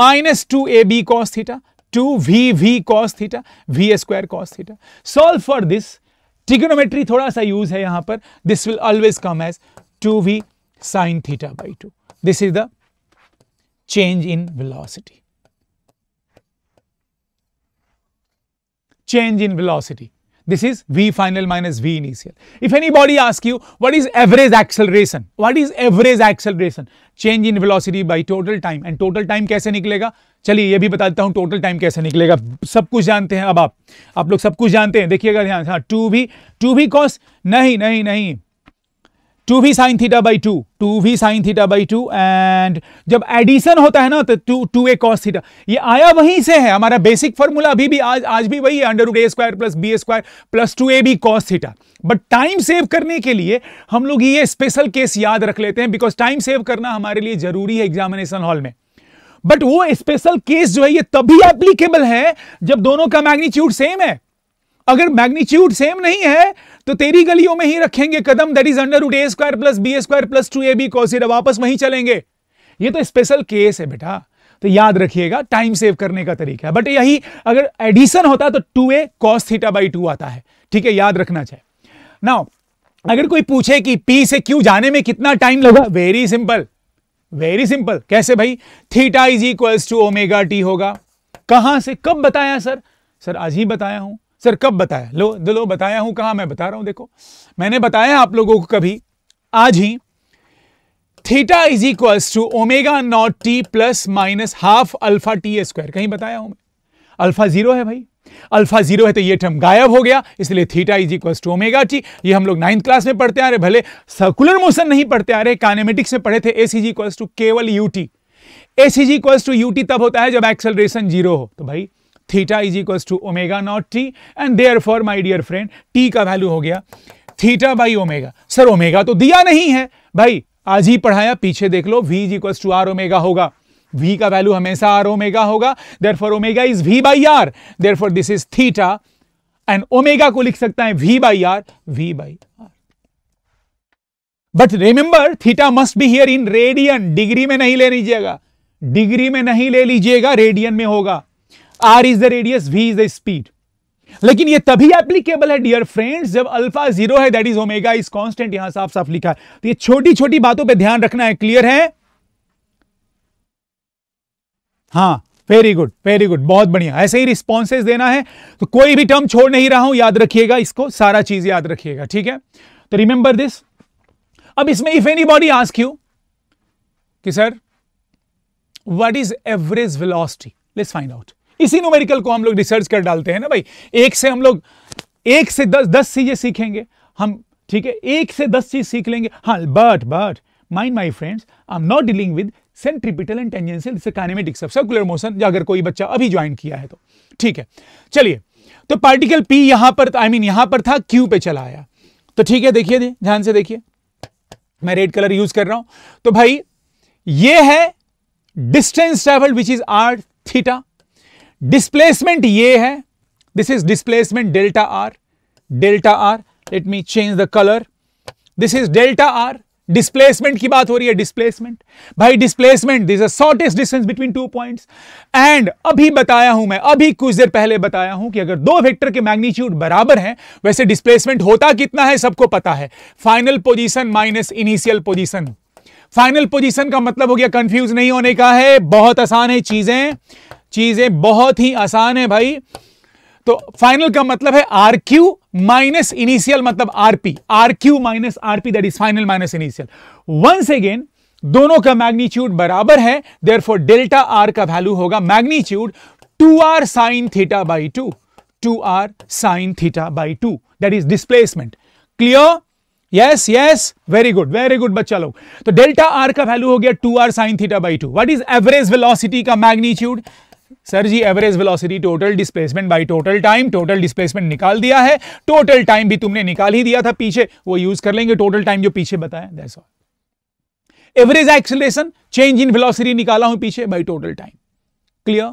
S1: minus two a b cos theta two v v cos theta v square cos theta solve for this trigonometry थोड़ा सा use है यहां पर this will always come as two v sine theta by two this is the change in velocity change in velocity This is V final minus V initial. If anybody ask you what is average acceleration, what is average acceleration? Change in velocity by total time and total time kaise niklega चलिए ये भी बता देता हूँ total time कैसे निकलेगा सब कुछ जानते हैं अब आप आप लोग सब कुछ जानते हैं देखिएगा ध्यान हाँ टू भी टू भी कॉस नहीं नहीं नहीं two v sine theta by two two v sine theta by two and जब एडिशन होता है ना तो two two a cos theta ये आया वहीं से है हमारा बेसिक फॉर्मूला अभी भी आज आज भी वही है under root a square plus b square plus two a b cos theta but time save करने के लिए हम लोग ये स्पेशल केस याद रख लेते हैं बिकॉज टाइम सेव करना हमारे लिए जरूरी है एग्जामिनेशन हॉल में बट वो स्पेशल केस जो है ये तभी एप्लीकेबल है जब दोनों का मैग्नीट्यूड सेम है अगर मैग्नीट्यूड सेम नहीं है तो तेरी गलियों में ही रखेंगे कदम that is under root a square plus b square plus two a b cos theta वापस वहीं चलेंगे ये तो स्पेशल केस है बेटा तो याद रखिएगा टाइम सेव करने का तरीका है बट यही अगर एडिशन होता तो two a cos theta by two आता है ठीक है याद रखना चाहिए नाउ अगर कोई पूछे कि पी से क्यू जाने में कितना टाइम लगा वेरी सिंपल वेरी सिंपल कैसे भाई theta is equals to omega t होगा कहां से कब बताया सर सर आज ही बताया हूं सर कब बताया लो लो बताया हूं कहा मैं बता रहा हूं देखो मैंने बताया आप लोगों को कभी आज ही theta is equals to omega naught t plus minus half alpha t square कहीं बताया हूं मैं अल्फा जीरो है भाई अल्फा जीरो है तो ये टर्म गायब हो गया इसलिए theta is equal to omega t ये हम लोग नाइन्थ क्लास में पढ़ते आ रहे भले सर्कुलर मोशन नहीं पढ़ते आ रहे कानेमेटिक्स में पढ़े थे एस इज इक्वल टू केवल u t s is equal to u t तब होता है जब एक्सेलरेशन जीरो हो तो भाई theta is equal to omega naught t and therefore my dear friend t का वैल्यू हो गया theta by omega sir omega तो दिया नहीं है भाई आज ही पढ़ाया पीछे देख लो v is equals to r omega होगा वी का वैल्यू हमेशा आर ओमेगा होगा therefore omega is v by r therefore this is theta and omega को लिख सकता है v by r v by r but remember theta must be here in radian degree में नहीं ले लीजिएगा degree में नहीं ले लीजिएगा रेडियन में होगा r is the radius v is the speed लेकिन ये तभी एप्लीकेबल है डियर फ्रेंड्स जब अल्फा जीरो है that is omega is constant यहां साफ साफ लिखा है तो ये छोटी छोटी बातों पे ध्यान रखना है क्लियर है हां वेरी गुड वेरी गुड बहुत बढ़िया ऐसे ही रिस्पॉन्सेज देना है तो कोई भी टर्म छोड़ नहीं रहा हूं याद रखिएगा इसको सारा चीज याद रखिएगा ठीक है तो रिमेंबर दिस अब इसमें if anybody ask you कि sir what is average velocity let's find out इसी नोमेरिकल को हम लोग रिसर्च कर डालते हैं ना भाई एक से हम लोग एक से दस दस चीज़ें सीखेंगे हम ठीक है एक से दस चीज़ सीख लेंगे हाँ but but mind my friends I am not dealing with centripetal and tangential जिससे काइनेमेटिक्स ऑफ सर्कुलर मोशन या अगर कोई बच्चा अभी ज्वाइन किया है तो ठीक है चलिए तो पार्टिकल पी यहां पर आई I मीन mean, यहां पर था क्यू पे चला आया तो ठीक है देखिए ध्यान से देखिए मैं रेड कलर यूज कर रहा हूं तो भाई ये है distance travel which is r theta displacement ये है this is displacement delta r delta r let me change the colour this is delta r displacement की बात हो रही है डिस्प्लेसमेंट भाई displacement this shortest distance between two points and अभी बताया हूं मैं अभी कुछ देर पहले बताया हूं कि अगर दो वेक्टर के मैग्नीट्यूड बराबर हैं वैसे डिस्प्लेसमेंट होता कितना है सबको पता है final position minus initial position final position का मतलब हो गया कंफ्यूज नहीं होने का है बहुत आसान है चीजें चीज़ें बहुत ही आसान है भाई तो फाइनल का मतलब है आर क्यू माइनस इनिशियल मतलब r p r q minus r p that is final minus initial once again दोनों का मैग्नीट्यूड बराबर है देर फोर डेल्टा आर का वैल्यू होगा magnitude two r sine theta by two two r sine theta by two that is displacement clear yes yes very good very good बच्चा लोग तो delta r का value हो गया two r sine theta by to what is average velocity का magnitude sir ji average velocity total displacement by total time total displacement निकाल दिया है टोटल टाइम भी तुमने निकाल ही दिया था पीछे वो यूज कर लेंगे टोटल टाइम जो पीछे बताया average acceleration change in velocity निकाला हूं पीछे बाय टोटल टाइम क्लियर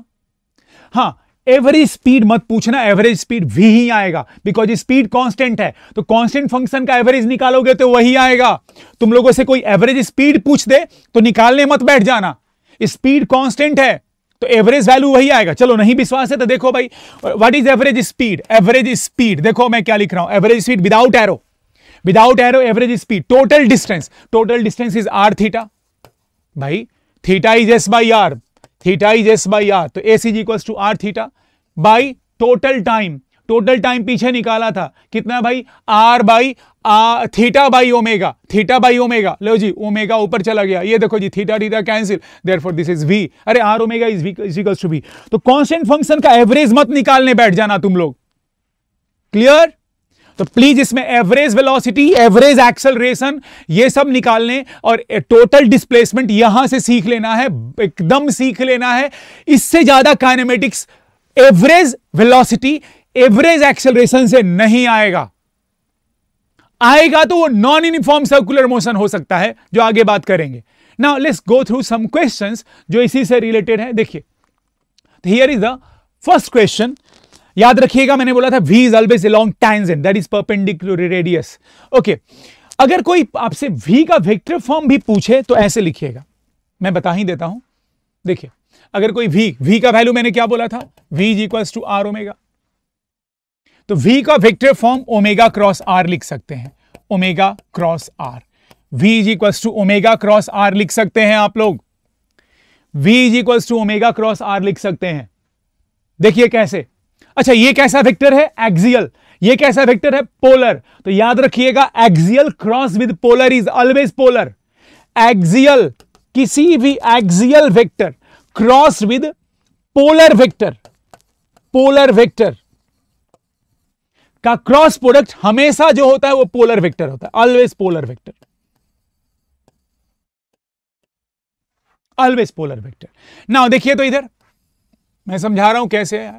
S1: हाँ एवरेज स्पीड मत पूछना एवरेज स्पीड v ही आएगा बिकॉज स्पीड कांस्टेंट है तो कांस्टेंट फंक्शन का एवरेज निकालोगे तो वही आएगा तुम लोगों से कोई एवरेज स्पीड पूछ दे तो निकालने मत बैठ जाना स्पीड कांस्टेंट है तो एवरेज वैल्यू वही आएगा चलो नहीं विश्वास है तो देखो भाई what is average speed average speed देखो मैं क्या लिख रहा हूं average speed without arrow without arrow average speed total distance total distance is r theta भाई theta is s by r theta is s by r तो s is equal to r theta by total time total time पीछे निकाला था कितना भाई r by आ, theta by omega theta by omega लो जी omega ऊपर चला गया ये देखो जी theta theta cancel therefore this is v अरे r omega is v two v तो कॉन्स्टेंट फंक्शन का एवरेज मत निकालने बैठ जाना तुम लोग क्लियर तो प्लीज इसमें एवरेज वेलोसिटी एवरेज एक्सलरेशन ये सब निकालने और टोटल डिस्प्लेसमेंट यहां से सीख लेना है एकदम सीख लेना है इससे ज्यादा kinematics average velocity average acceleration से नहीं आएगा आएगा तो वो नॉन यूनिफॉर्म सर्कुलर मोशन हो सकता है जो आगे बात करेंगे now let's go through some questions जो इसी से रिलेटेड है देखिए here is the first question याद रखिएगा मैंने बोला था v is always along times tangent that is perpendicular radius okay अगर कोई आपसे वी का वेक्टर फॉर्म भी पूछे तो ऐसे लिखिएगा मैं बता ही देता हूं देखिए अगर कोई वी वी का वैल्यू मैंने क्या बोला था v is equals to r omega तो v का vector form omega cross r लिख सकते हैं omega cross r v is equals to omega cross r लिख सकते हैं आप लोग v is equals to omega cross r लिख सकते हैं देखिए कैसे अच्छा ये कैसा वेक्टर है एक्सियल ये कैसा वेक्टर है पोलर तो याद रखिएगा axial cross with polar is always polar axial किसी भी axial vector cross with polar vector polar vector का क्रॉस प्रोडक्ट हमेशा जो होता है वो पोलर वेक्टर होता है always polar vector always polar vector ना देखिए तो इधर मैं समझा रहा हूं कैसे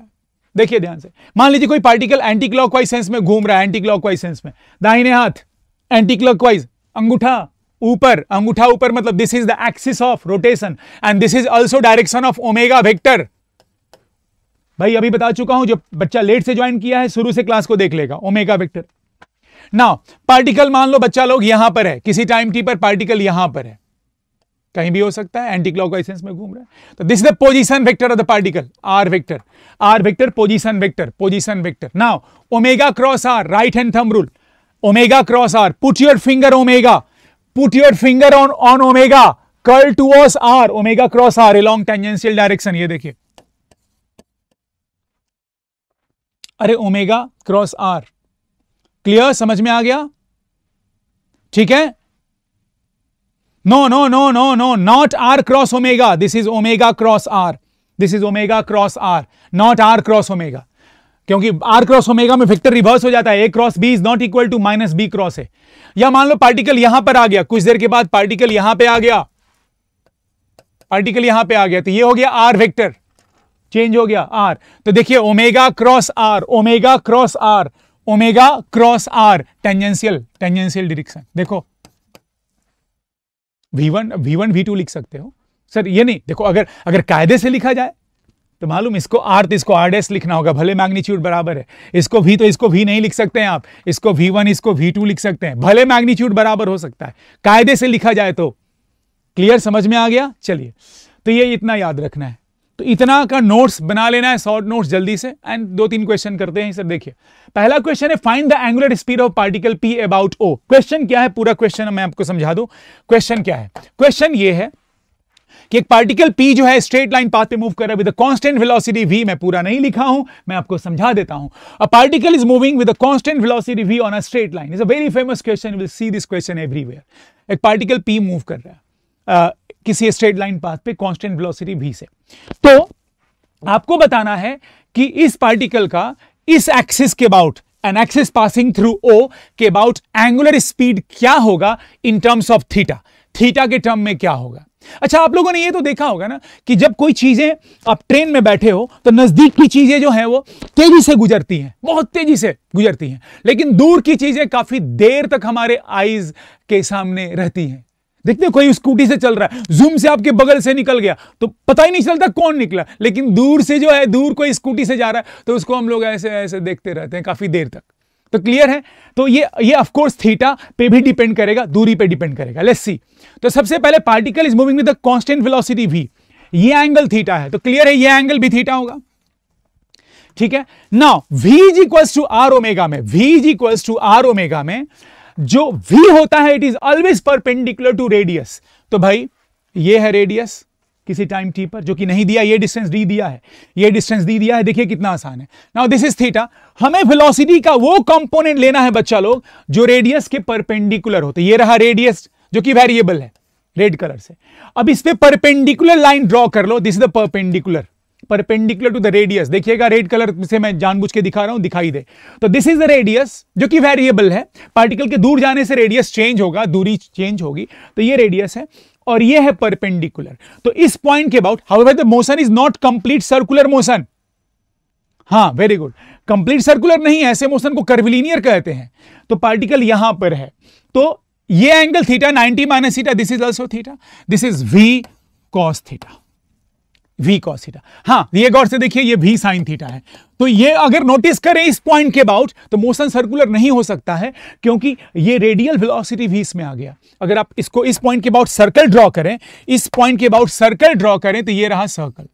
S1: देखिए ध्यान से मान लीजिए कोई पार्टिकल एंटी क्लॉकवाइज सेंस में घूम रहा है एंटी क्लॉकवाइज सेंस में दाहिने हाथ एंटी क्लॉकवाइज अंगूठा ऊपर अंगूठा ऊपर मतलब this is the axis of rotation and this is also direction of omega vector भाई अभी बता चुका हूं जो बच्चा लेट से ज्वाइन किया है शुरू से क्लास को देख लेगा ओमेगा वेक्टर नाउ पार्टिकल मान लो बच्चा लोग यहां पर है किसी टाइम टी पर पार्टिकल यहां पर है कहीं भी हो सकता है एंटी क्लॉक सेंस में घूम रहा है तो this is the position vector of the particle r vector r vector position vector position vector now omega cross r right hand thumb rule omega cross r put your finger omega put your finger on on omega curl towards r omega cross r along tangential direction ये देखिए अरे omega cross are clear समझ में आ गया ठीक है no no no no no not r cross omega this is omega cross r this is omega cross r not r cross omega क्योंकि r cross omega में वेक्टर रिवर्स हो जाता है a cross b is not equal to minus b cross है या मान लो particle यहां पर आ गया कुछ देर के बाद पार्टिकल यहां पे आ गया पार्टिकल यहां पे आ गया तो ये हो गया आर वेक्टर चेंज हो गया आर तो देखिए omega cross r omega cross r omega cross r tangential tangential direction देखो v v one one v two लिख सकते हो सर ये नहीं देखो अगर अगर कायदे से लिखा जाए तो मालूम इसको आर तो इसको आर डेस लिखना होगा भले मैग्नीट्यूड बराबर है इसको भी तो इसको भी नहीं लिख सकते हैं आप इसको वी वन इसको वी टू लिख सकते हैं भले मैग्नीट्यूड बराबर हो सकता है कायदे से लिखा जाए तो क्लियर समझ में आ गया चलिए तो ये इतना याद रखना है तो इतना का नोट्स बना लेना है शॉर्ट नोट्स जल्दी से एंड दो तीन क्वेश्चन करते हैं सर देखिए पहला क्वेश्चन है find the angular speed of particle p about o question क्या है पूरा क्वेश्चन मैं आपको समझा दू क्वेश्चन क्या है क्वेश्चन ये है कि एक पार्टिकल पी जो है स्ट्रेट लाइन पाथ पे मूव कर रहा है विद कांस्टेंट वेलोसिटी वी मैं पूरा नहीं लिखा हूं मैं आपको समझा देता हूं a particle is moving with constant velocity v on a straight line is a very famous question will see this question everywhere एक पार्टिकल पी मूव कर रहा है uh, किसी स्ट्रेट लाइन पाथ पे कांस्टेंट वेलोसिटी भी से तो आपको बताना है कि इस पार्टिकल का इस एक्सिस के about an axis passing through o के अबाउट एंगुलर स्पीड क्या होगा in terms of theta theta के टर्म में क्या होगा अच्छा आप लोगों ने ये तो देखा होगा ना कि जब कोई चीजें आप ट्रेन में बैठे हो तो नजदीक की चीजें जो है वो तेजी से गुजरती हैं बहुत तेजी से गुजरती हैं लेकिन दूर की चीजें काफी देर तक हमारे आईज के सामने रहती हैं देखते कोई स्कूटी से चल रहा है जूम से आपके बगल से निकल गया तो पता ही नहीं चलता कौन निकला लेकिन दूर से जो है दूर कोई स्कूटी से जा रहा है तो उसको हम लोग ऐसे ऐसे देखते रहते हैं काफ़ी देर तक तो क्लियर है तो ये ये ऑफ कोर्स थीटा पे भी डिपेंड करेगा दूरी पे डिपेंड करेगा लेट्स सी तो सबसे पहले particle is moving with the constant velocity v ये एंगल थीटा है तो क्लियर है ये एंगल भी थीटा होगा ठीक है now v is equals to r omega में v is equals to r omega में जो वी होता है it is always perpendicular to radius तो भाई ये है रेडियस किसी टाइम टी पर जो कि नहीं दिया ये डिस्टेंस डी दिया है ये डिस्टेंस डी दिया है देखिए कितना आसान है नाउ दिस इज थीटा हमें वेलोसिटी का वो कंपोनेंट लेना है बच्चा लोग जो रेडियस के परपेंडिकुलर होते ये रहा रेडियस जो कि वेरिएबल है रेड कलर से अब इस पर परपेंडिकुलर लाइन ड्रॉ कर लो this is the perpendicular perpendicular to the radius देखिएगा रेड कलर से मैं जानबूझ के दिखा रहा हूं दिखाई दे तो दिस इज द रेडियस जो कि वेरिएबल है पार्टिकल के दूर जाने से रेडियस चेंज होगा दूरी चेंज होगी तो ये रेडियस है और ये है परपेंडिकुलर तो इस पॉइंट के about how the motion is not complete circular motion हाँ वेरी गुड कंप्लीट सर्कुलर नहीं ऐसे मोशन को कर्विलीनियर कहते हैं तो पार्टिकल यहां पर है तो ये angle theta 90 minus theta this is also theta this is v cos theta v cos theta हाँ ये गौर से देखिए ये वी साइन थीटा है तो ये अगर नोटिस करें इस पॉइंट के अबाउट तो मोशन सर्कुलर नहीं हो सकता है क्योंकि ये रेडियल वेलोसिटी भी इसमें आ गया अगर आप इसको इस पॉइंट के अबाउट सर्कल ड्रॉ करें इस पॉइंट के अबाउट सर्कल ड्रॉ करें तो ये रहा सर्कल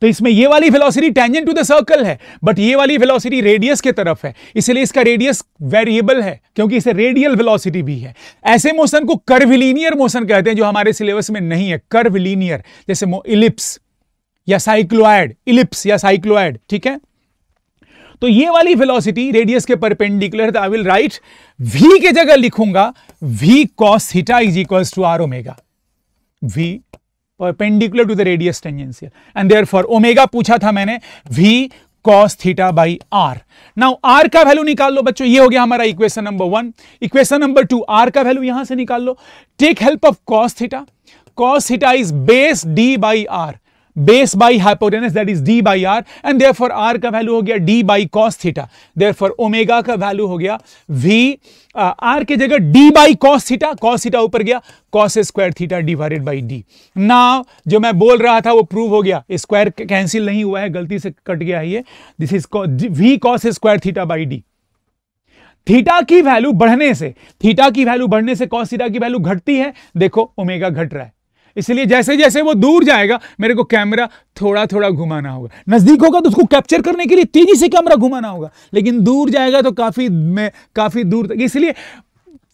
S1: तो इसमें ये वाली velocity tangent to the circle है बट ये वाली वेलोसिटी रेडियस के तरफ है इसलिए इसका रेडियस वेरिएबल है क्योंकि इसे रेडियल वेलोसिटी भी है ऐसे मोशन को कर्विलीनियर मोशन कहते हैं जो हमारे सिलेबस में नहीं है कर्विलीनियर जैसे इलिप्स या साइक्लोइड इलिप्स या साइक्लोइड ठीक है तो ये वाली वेलोसिटी रेडियस के परपेंडिकुलर है आई विल राइट वी के जगह लिखूंगा v cos theta is equals to r omega v perpendicular to the radius tangential and for omega पूछा था मैंने v cos theta by r now r का वैल्यू निकाल लो बच्चों ये हो गया हमारा equation number one equation number two r का वैल्यू यहां से निकाल लो take help of cos theta cos theta is base d by r base by hypotenuse that is D by r and therefore r का value हो गया d by cos theta therefore omega का value हो गया v r uh, के जगह d by cos theta cos theta ऊपर गया cos square theta divided by d ना जो मैं बोल रहा था वो प्रूव हो गया स्क्वायर कैंसिल नहीं हुआ है गलती से कट गया ये this is v cos square theta by d theta की वैल्यू बढ़ने से थीटा की वैल्यू बढ़ने से कॉस थीटा की वैल्यू घटती है देखो ओमेगा घट रहा है इसलिए जैसे जैसे वो दूर जाएगा मेरे को कैमरा थोड़ा थोड़ा घुमाना होगा नज़दीक होगा तो उसको कैप्चर करने के लिए तेज़ी से कैमरा घुमाना होगा लेकिन दूर जाएगा तो काफ़ी में काफ़ी दूर तक इसलिए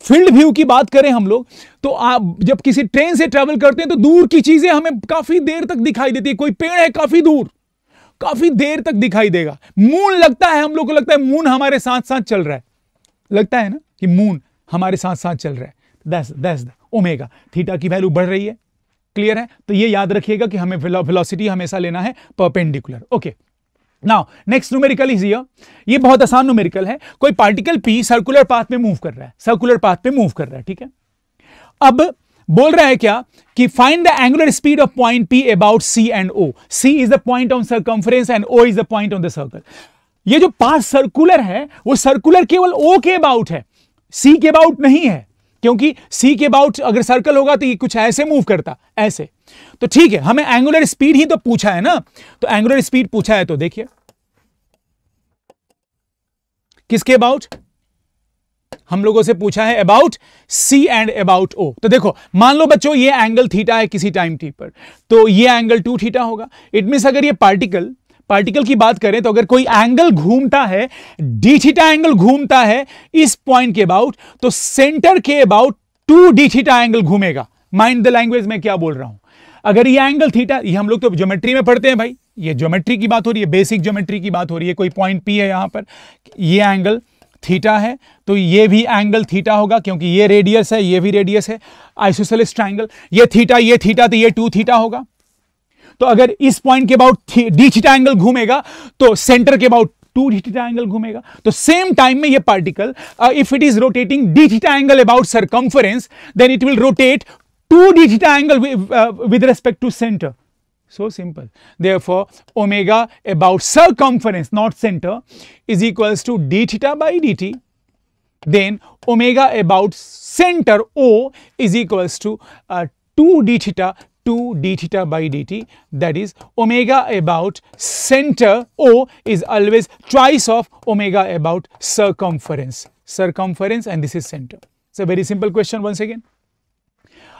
S1: फील्ड व्यू की बात करें हम लोग तो आप जब किसी ट्रेन से ट्रेवल करते हैं तो दूर की चीज़ें हमें काफ़ी देर तक दिखाई देती है कोई पेड़ है काफ़ी दूर काफ़ी देर तक दिखाई देगा मून लगता है हम लोग को लगता है मून हमारे साथ साथ चल रहा है लगता है ना कि मून हमारे साथ साथ चल रहा है दस दस ओमेगा थीटा की वैल्यू बढ़ रही है क्लियर है तो ये याद रखिएगा कि हमें वेलोसिटी हमेशा लेना है perpendicular okay now next numerical इज ये बहुत आसान न्यूमेरिकल है कोई पार्टिकल पी सर्कुलर पाथ में मूव कर रहा है सर्कुलर पाथ पे मूव कर रहा है ठीक है अब बोल रहा है क्या कि find the angular speed of point p about c and o c is the point on circumference and o is the point on the circle ये जो पाथ सर्कुलर है वो सर्कुलर केवल ओ के अबाउट है सी के अबाउट नहीं है क्योंकि सी के अबाउट अगर सर्कल होगा तो ये कुछ ऐसे मूव करता ऐसे तो ठीक है हमें एंगुलर स्पीड ही तो पूछा है ना तो एंगुलर स्पीड पूछा है तो देखिए किसके अबाउट हम लोगों से पूछा है about c and about o तो देखो मान लो बच्चों ये एंगल थीटा है किसी टाइम टी पर तो ये एंगल टू थीटा होगा इट मीन अगर ये पार्टिकल पार्टिकल की बात करें तो अगर कोई एंगल घूमता है डी थीटा एंगल घूमता है इस पॉइंट के अबाउट तो सेंटर के about two d theta angle घूमेगा माइंड द लैंग्वेज में क्या बोल रहा हूं अगर ये एंगल थीटा ये हम लोग तो ज्योमेट्री में पढ़ते हैं भाई ये ज्योमेट्री की बात हो रही है बेसिक ज्योमेट्री की बात हो रही है कोई पॉइंट पी है यहां पर ये एंगल थीटा है तो ये भी एंगल थीटा होगा क्योंकि ये रेडियस है ये भी रेडियस है आइसोसेलिस ट्राइंगल ये थीटा ये थीटा तो ये टू थीटा होगा तो अगर इस पॉइंट के अबाउट डी थीटा एंगल घूमेगा तो सेंटर के about two d theta angle घूमेगा तो सेम टाइम में ये particle if it is rotating d theta angle about circumference then it will rotate two d theta angle with respect to centre so simple therefore omega about circumference not centre is equals to d theta by dt then omega about center o is equals to two uh, 2 d theta 2 d theta by dt that is omega about center O is always twice of omega about circumference circumference and this is center. It's a very simple question once again.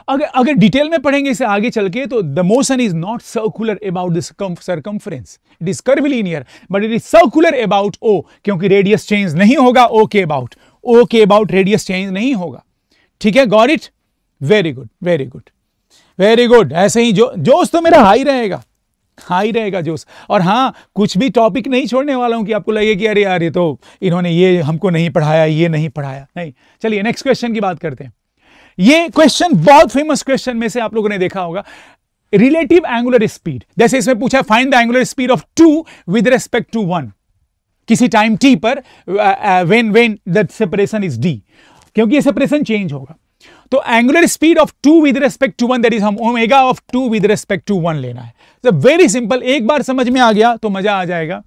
S1: अगर अगर detail में पढ़ेंगे इसे आगे चल के तो the motion is not circular about the circumference it is curvilinear but it is circular about O क्योंकि रेडियस चेंज नहीं होगा ओ के अबाउट ओ के अबाउट रेडियस चेंज नहीं होगा ठीक है got it very good very good very good ऐसे ही जो जोश तो मेरा हाई रहेगा हाई रहेगा जोश और हाँ कुछ भी टॉपिक नहीं छोड़ने वाला हूँ कि आपको लगे कि अरे यार ये तो इन्होंने ये हमको नहीं पढ़ाया ये नहीं पढ़ाया नहीं चलिए नेक्स्ट क्वेश्चन की बात करते हैं ये क्वेश्चन बहुत फेमस क्वेश्चन में से आप लोगों ने देखा होगा रिलेटिव एंगुलर स्पीड जैसे इसमें पूछा find the angular speed of two with respect to one किसी टाइम टी पर when when the separation is d क्योंकि ये सेपरेशन चेंज होगा तो angular speed of two with respect to one that is हम omega of two with respect to one लेना है तो वेरी सिंपल एक बार समझ में आ गया तो मजा आ जाएगा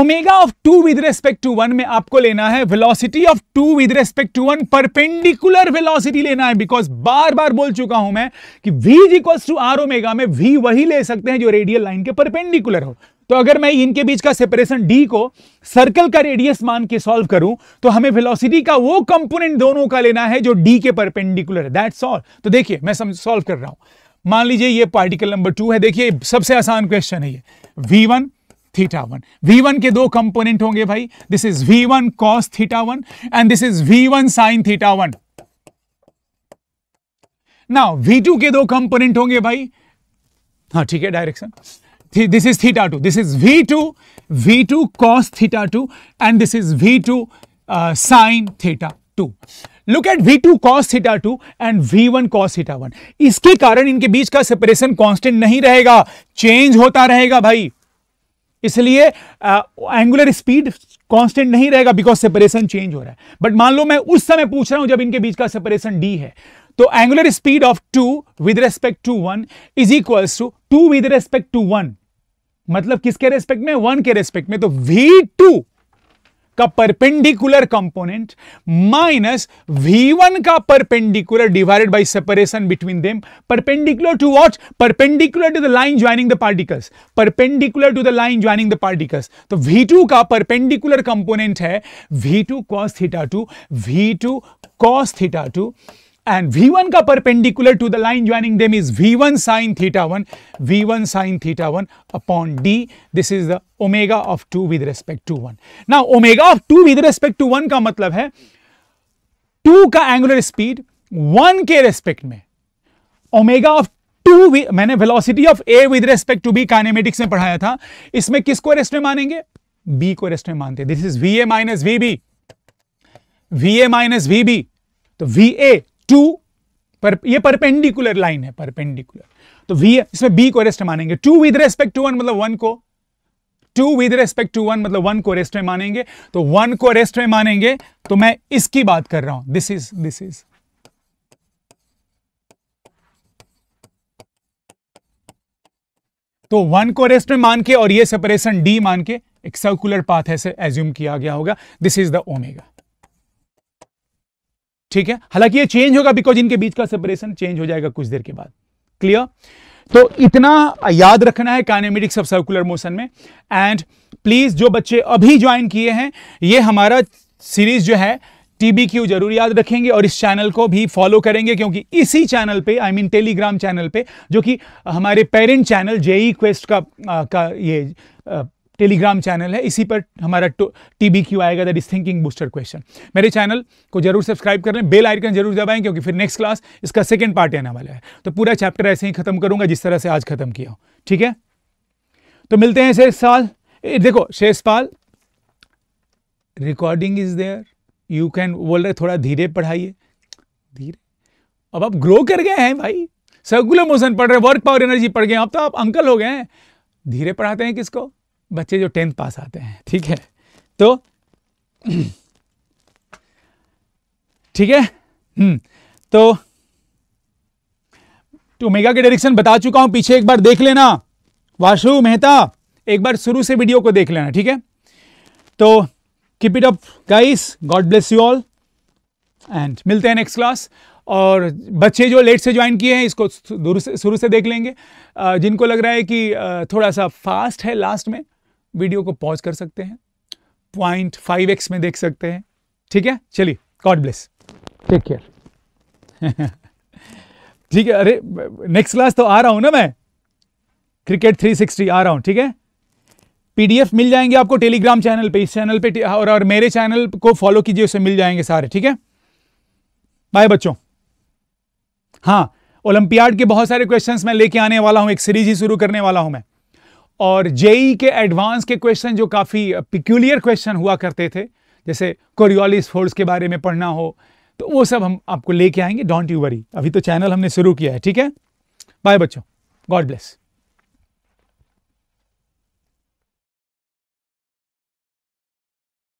S1: omega of two with respect to one में आपको लेना है velocity of two with respect to one perpendicular velocity लेना है बिकॉज बार बार बोल चुका हूं मैं कि v is equals to r omega में वी वही ले सकते हैं जो रेडियल लाइन के परपेंडिकुलर हो तो अगर मैं इनके बीच का सेपरेशन डी को सर्कल का रेडियस मान के सॉल्व करूं तो हमें वेलोसिटी का वो कंपोनेंट दोनों का लेना है जो डी के परपेंडिकुलर है दैट्स ऑल तो देखिए मैं सॉल्व कर रहा हूं मान लीजिए ये पार्टिकल नंबर टू है देखिए सबसे आसान क्वेश्चन है ये v one theta one v one के दो कंपोनेंट होंगे भाई this is v one cos theta one and this is v one sine theta one ना वी टू के दो कंपोनेंट होंगे भाई हाँ ठीक है direction this is theta 2 this is v2 v2 cos theta 2 and this is v2 uh, sin theta 2 look at v2 cos theta 2 and v1 cos theta 1 इसके कारण इनके बीच का सेपरेशन कांस्टेंट नहीं रहेगा चेंज होता रहेगा भाई इसलिए एंगुलर स्पीड कांस्टेंट नहीं रहेगा बिकॉज सेपरेशन चेंज हो रहा है बट मान लो मैं उस समय पूछ रहा हूं जब इनके बीच का सेपरेशन डी है तो angular speed of two with respect to one is equals to two with respect to one मतलब किसके रेस्पेक्ट में वन के रेस्पेक्ट में तो वी टू का perpendicular component minus v one का perpendicular divided by separation between them perpendicular to what perpendicular to the line joining the particles perpendicular to the line joining the particles तो v two का perpendicular component है v two cos theta two v two cos theta two and V1 ka perpendicular to the line joining them is V1 sin theta 1, V1 sin theta 1 upon D. This is the omega of 2 with respect to 1. Now omega of 2 with respect to 1 ka matlab hai 2 ka angular speed 1 ke respect mein omega of 2 मैंने velocity of A with respect to B kinematics में पढ़ाया था इसमें किसको rest में मानेंगे B को rest में मानते this is v A minus v B v A minus तो वी टू पर ये परपेंडिकुलर लाइन है परपेंडिकुलर तो वी इसमें बी को रेस्ट मानेंगे two with respect to one मतलब वन को two with respect to one मतलब वन को रेस्ट में मानेंगे तो वन को रेस्ट में मानेंगे तो मैं इसकी बात कर रहा हूं दिस इज दिस इज तो वन को रेस्ट में मान के और ये सेपरेशन डी मान के एक सर्कुलर पाथ ऐसे एज्यूम किया गया होगा दिस इज द ओमेगा ठीक है हालांकि ये चेंज होगा बिकॉज इनके बीच का सेपरेशन चेंज हो जाएगा कुछ देर के बाद क्लियर तो इतना याद रखना है काइनेमेटिक्स ऑफ सर्कुलर मोशन में एंड प्लीज जो बच्चे अभी ज्वाइन किए हैं ये हमारा सीरीज जो है टीबी क्यू जरूर याद रखेंगे और इस चैनल को भी फॉलो करेंगे क्योंकि इसी चैनल पे I I mean mean, Telegram channel पे जो कि हमारे पेरेंट चैनल जेई क्वेस्ट का का ये आ, टेलीग्राम चैनल है इसी पर हमारा टी बी क्यू आएगा that is thinking booster question मेरे चैनल को जरूर सब्सक्राइब कर लें बेल आइकन जरूर दबाएं क्योंकि फिर नेक्स्ट क्लास इसका सेकेंड पार्ट आने वाला है तो पूरा चैप्टर ऐसे ही खत्म करूंगा जिस तरह से आज खत्म किया ठीक है तो मिलते हैं शेष साल देखो Shesh Pal recording is there you can बोल रहे थोड़ा धीरे पढ़ाइए धीरे अब आप ग्रो कर गए हैं भाई सर्कुलर मोशन पढ़ रहे वर्क पावर एनर्जी पढ़ गए अब तो आप अंकल हो गए हैं धीरे पढ़ाते हैं किसको बच्चे जो टेंथ पास आते हैं ठीक है तो ठीक है हम्म, तो ओमेगा तो के डायरेक्शन बता चुका हूं पीछे एक बार देख लेना वाशु मेहता एक बार शुरू से वीडियो को देख लेना ठीक है तो keep it up guys God bless you all and मिलते हैं नेक्स्ट क्लास और बच्चे जो लेट से ज्वाइन किए हैं इसको शुरू से शुरू से देख लेंगे जिनको लग रहा है कि थोड़ा सा फास्ट है लास्ट में वीडियो को पॉज कर सकते हैं पॉइंट फाइव एक्स में देख सकते हैं ठीक है चलिए गॉड ब्लेस टेक केयर ठीक है अरे नेक्स्ट क्लास तो आ रहा हूं ना मैं क्रिकेट 360 आ रहा हूं ठीक है पीडीएफ मिल जाएंगे आपको टेलीग्राम चैनल पे इस चैनल पे और और मेरे चैनल को फॉलो कीजिए उसे मिल जाएंगे सारे ठीक है बाय बच्चों हाँ ओलंपियाड के बहुत सारे क्वेश्चंस मैं लेके आने वाला हूं एक सीरीज ही शुरू करने वाला हूं मैं और जेई के एडवांस के क्वेश्चन जो काफ़ी पिक्यूलियर क्वेश्चन हुआ करते थे जैसे कोरियोलिस फोर्स के बारे में पढ़ना हो तो वो सब हम आपको लेके आएंगे डोंट यू वरी अभी तो चैनल हमने शुरू किया है ठीक है बाय बच्चों गॉड ब्लेस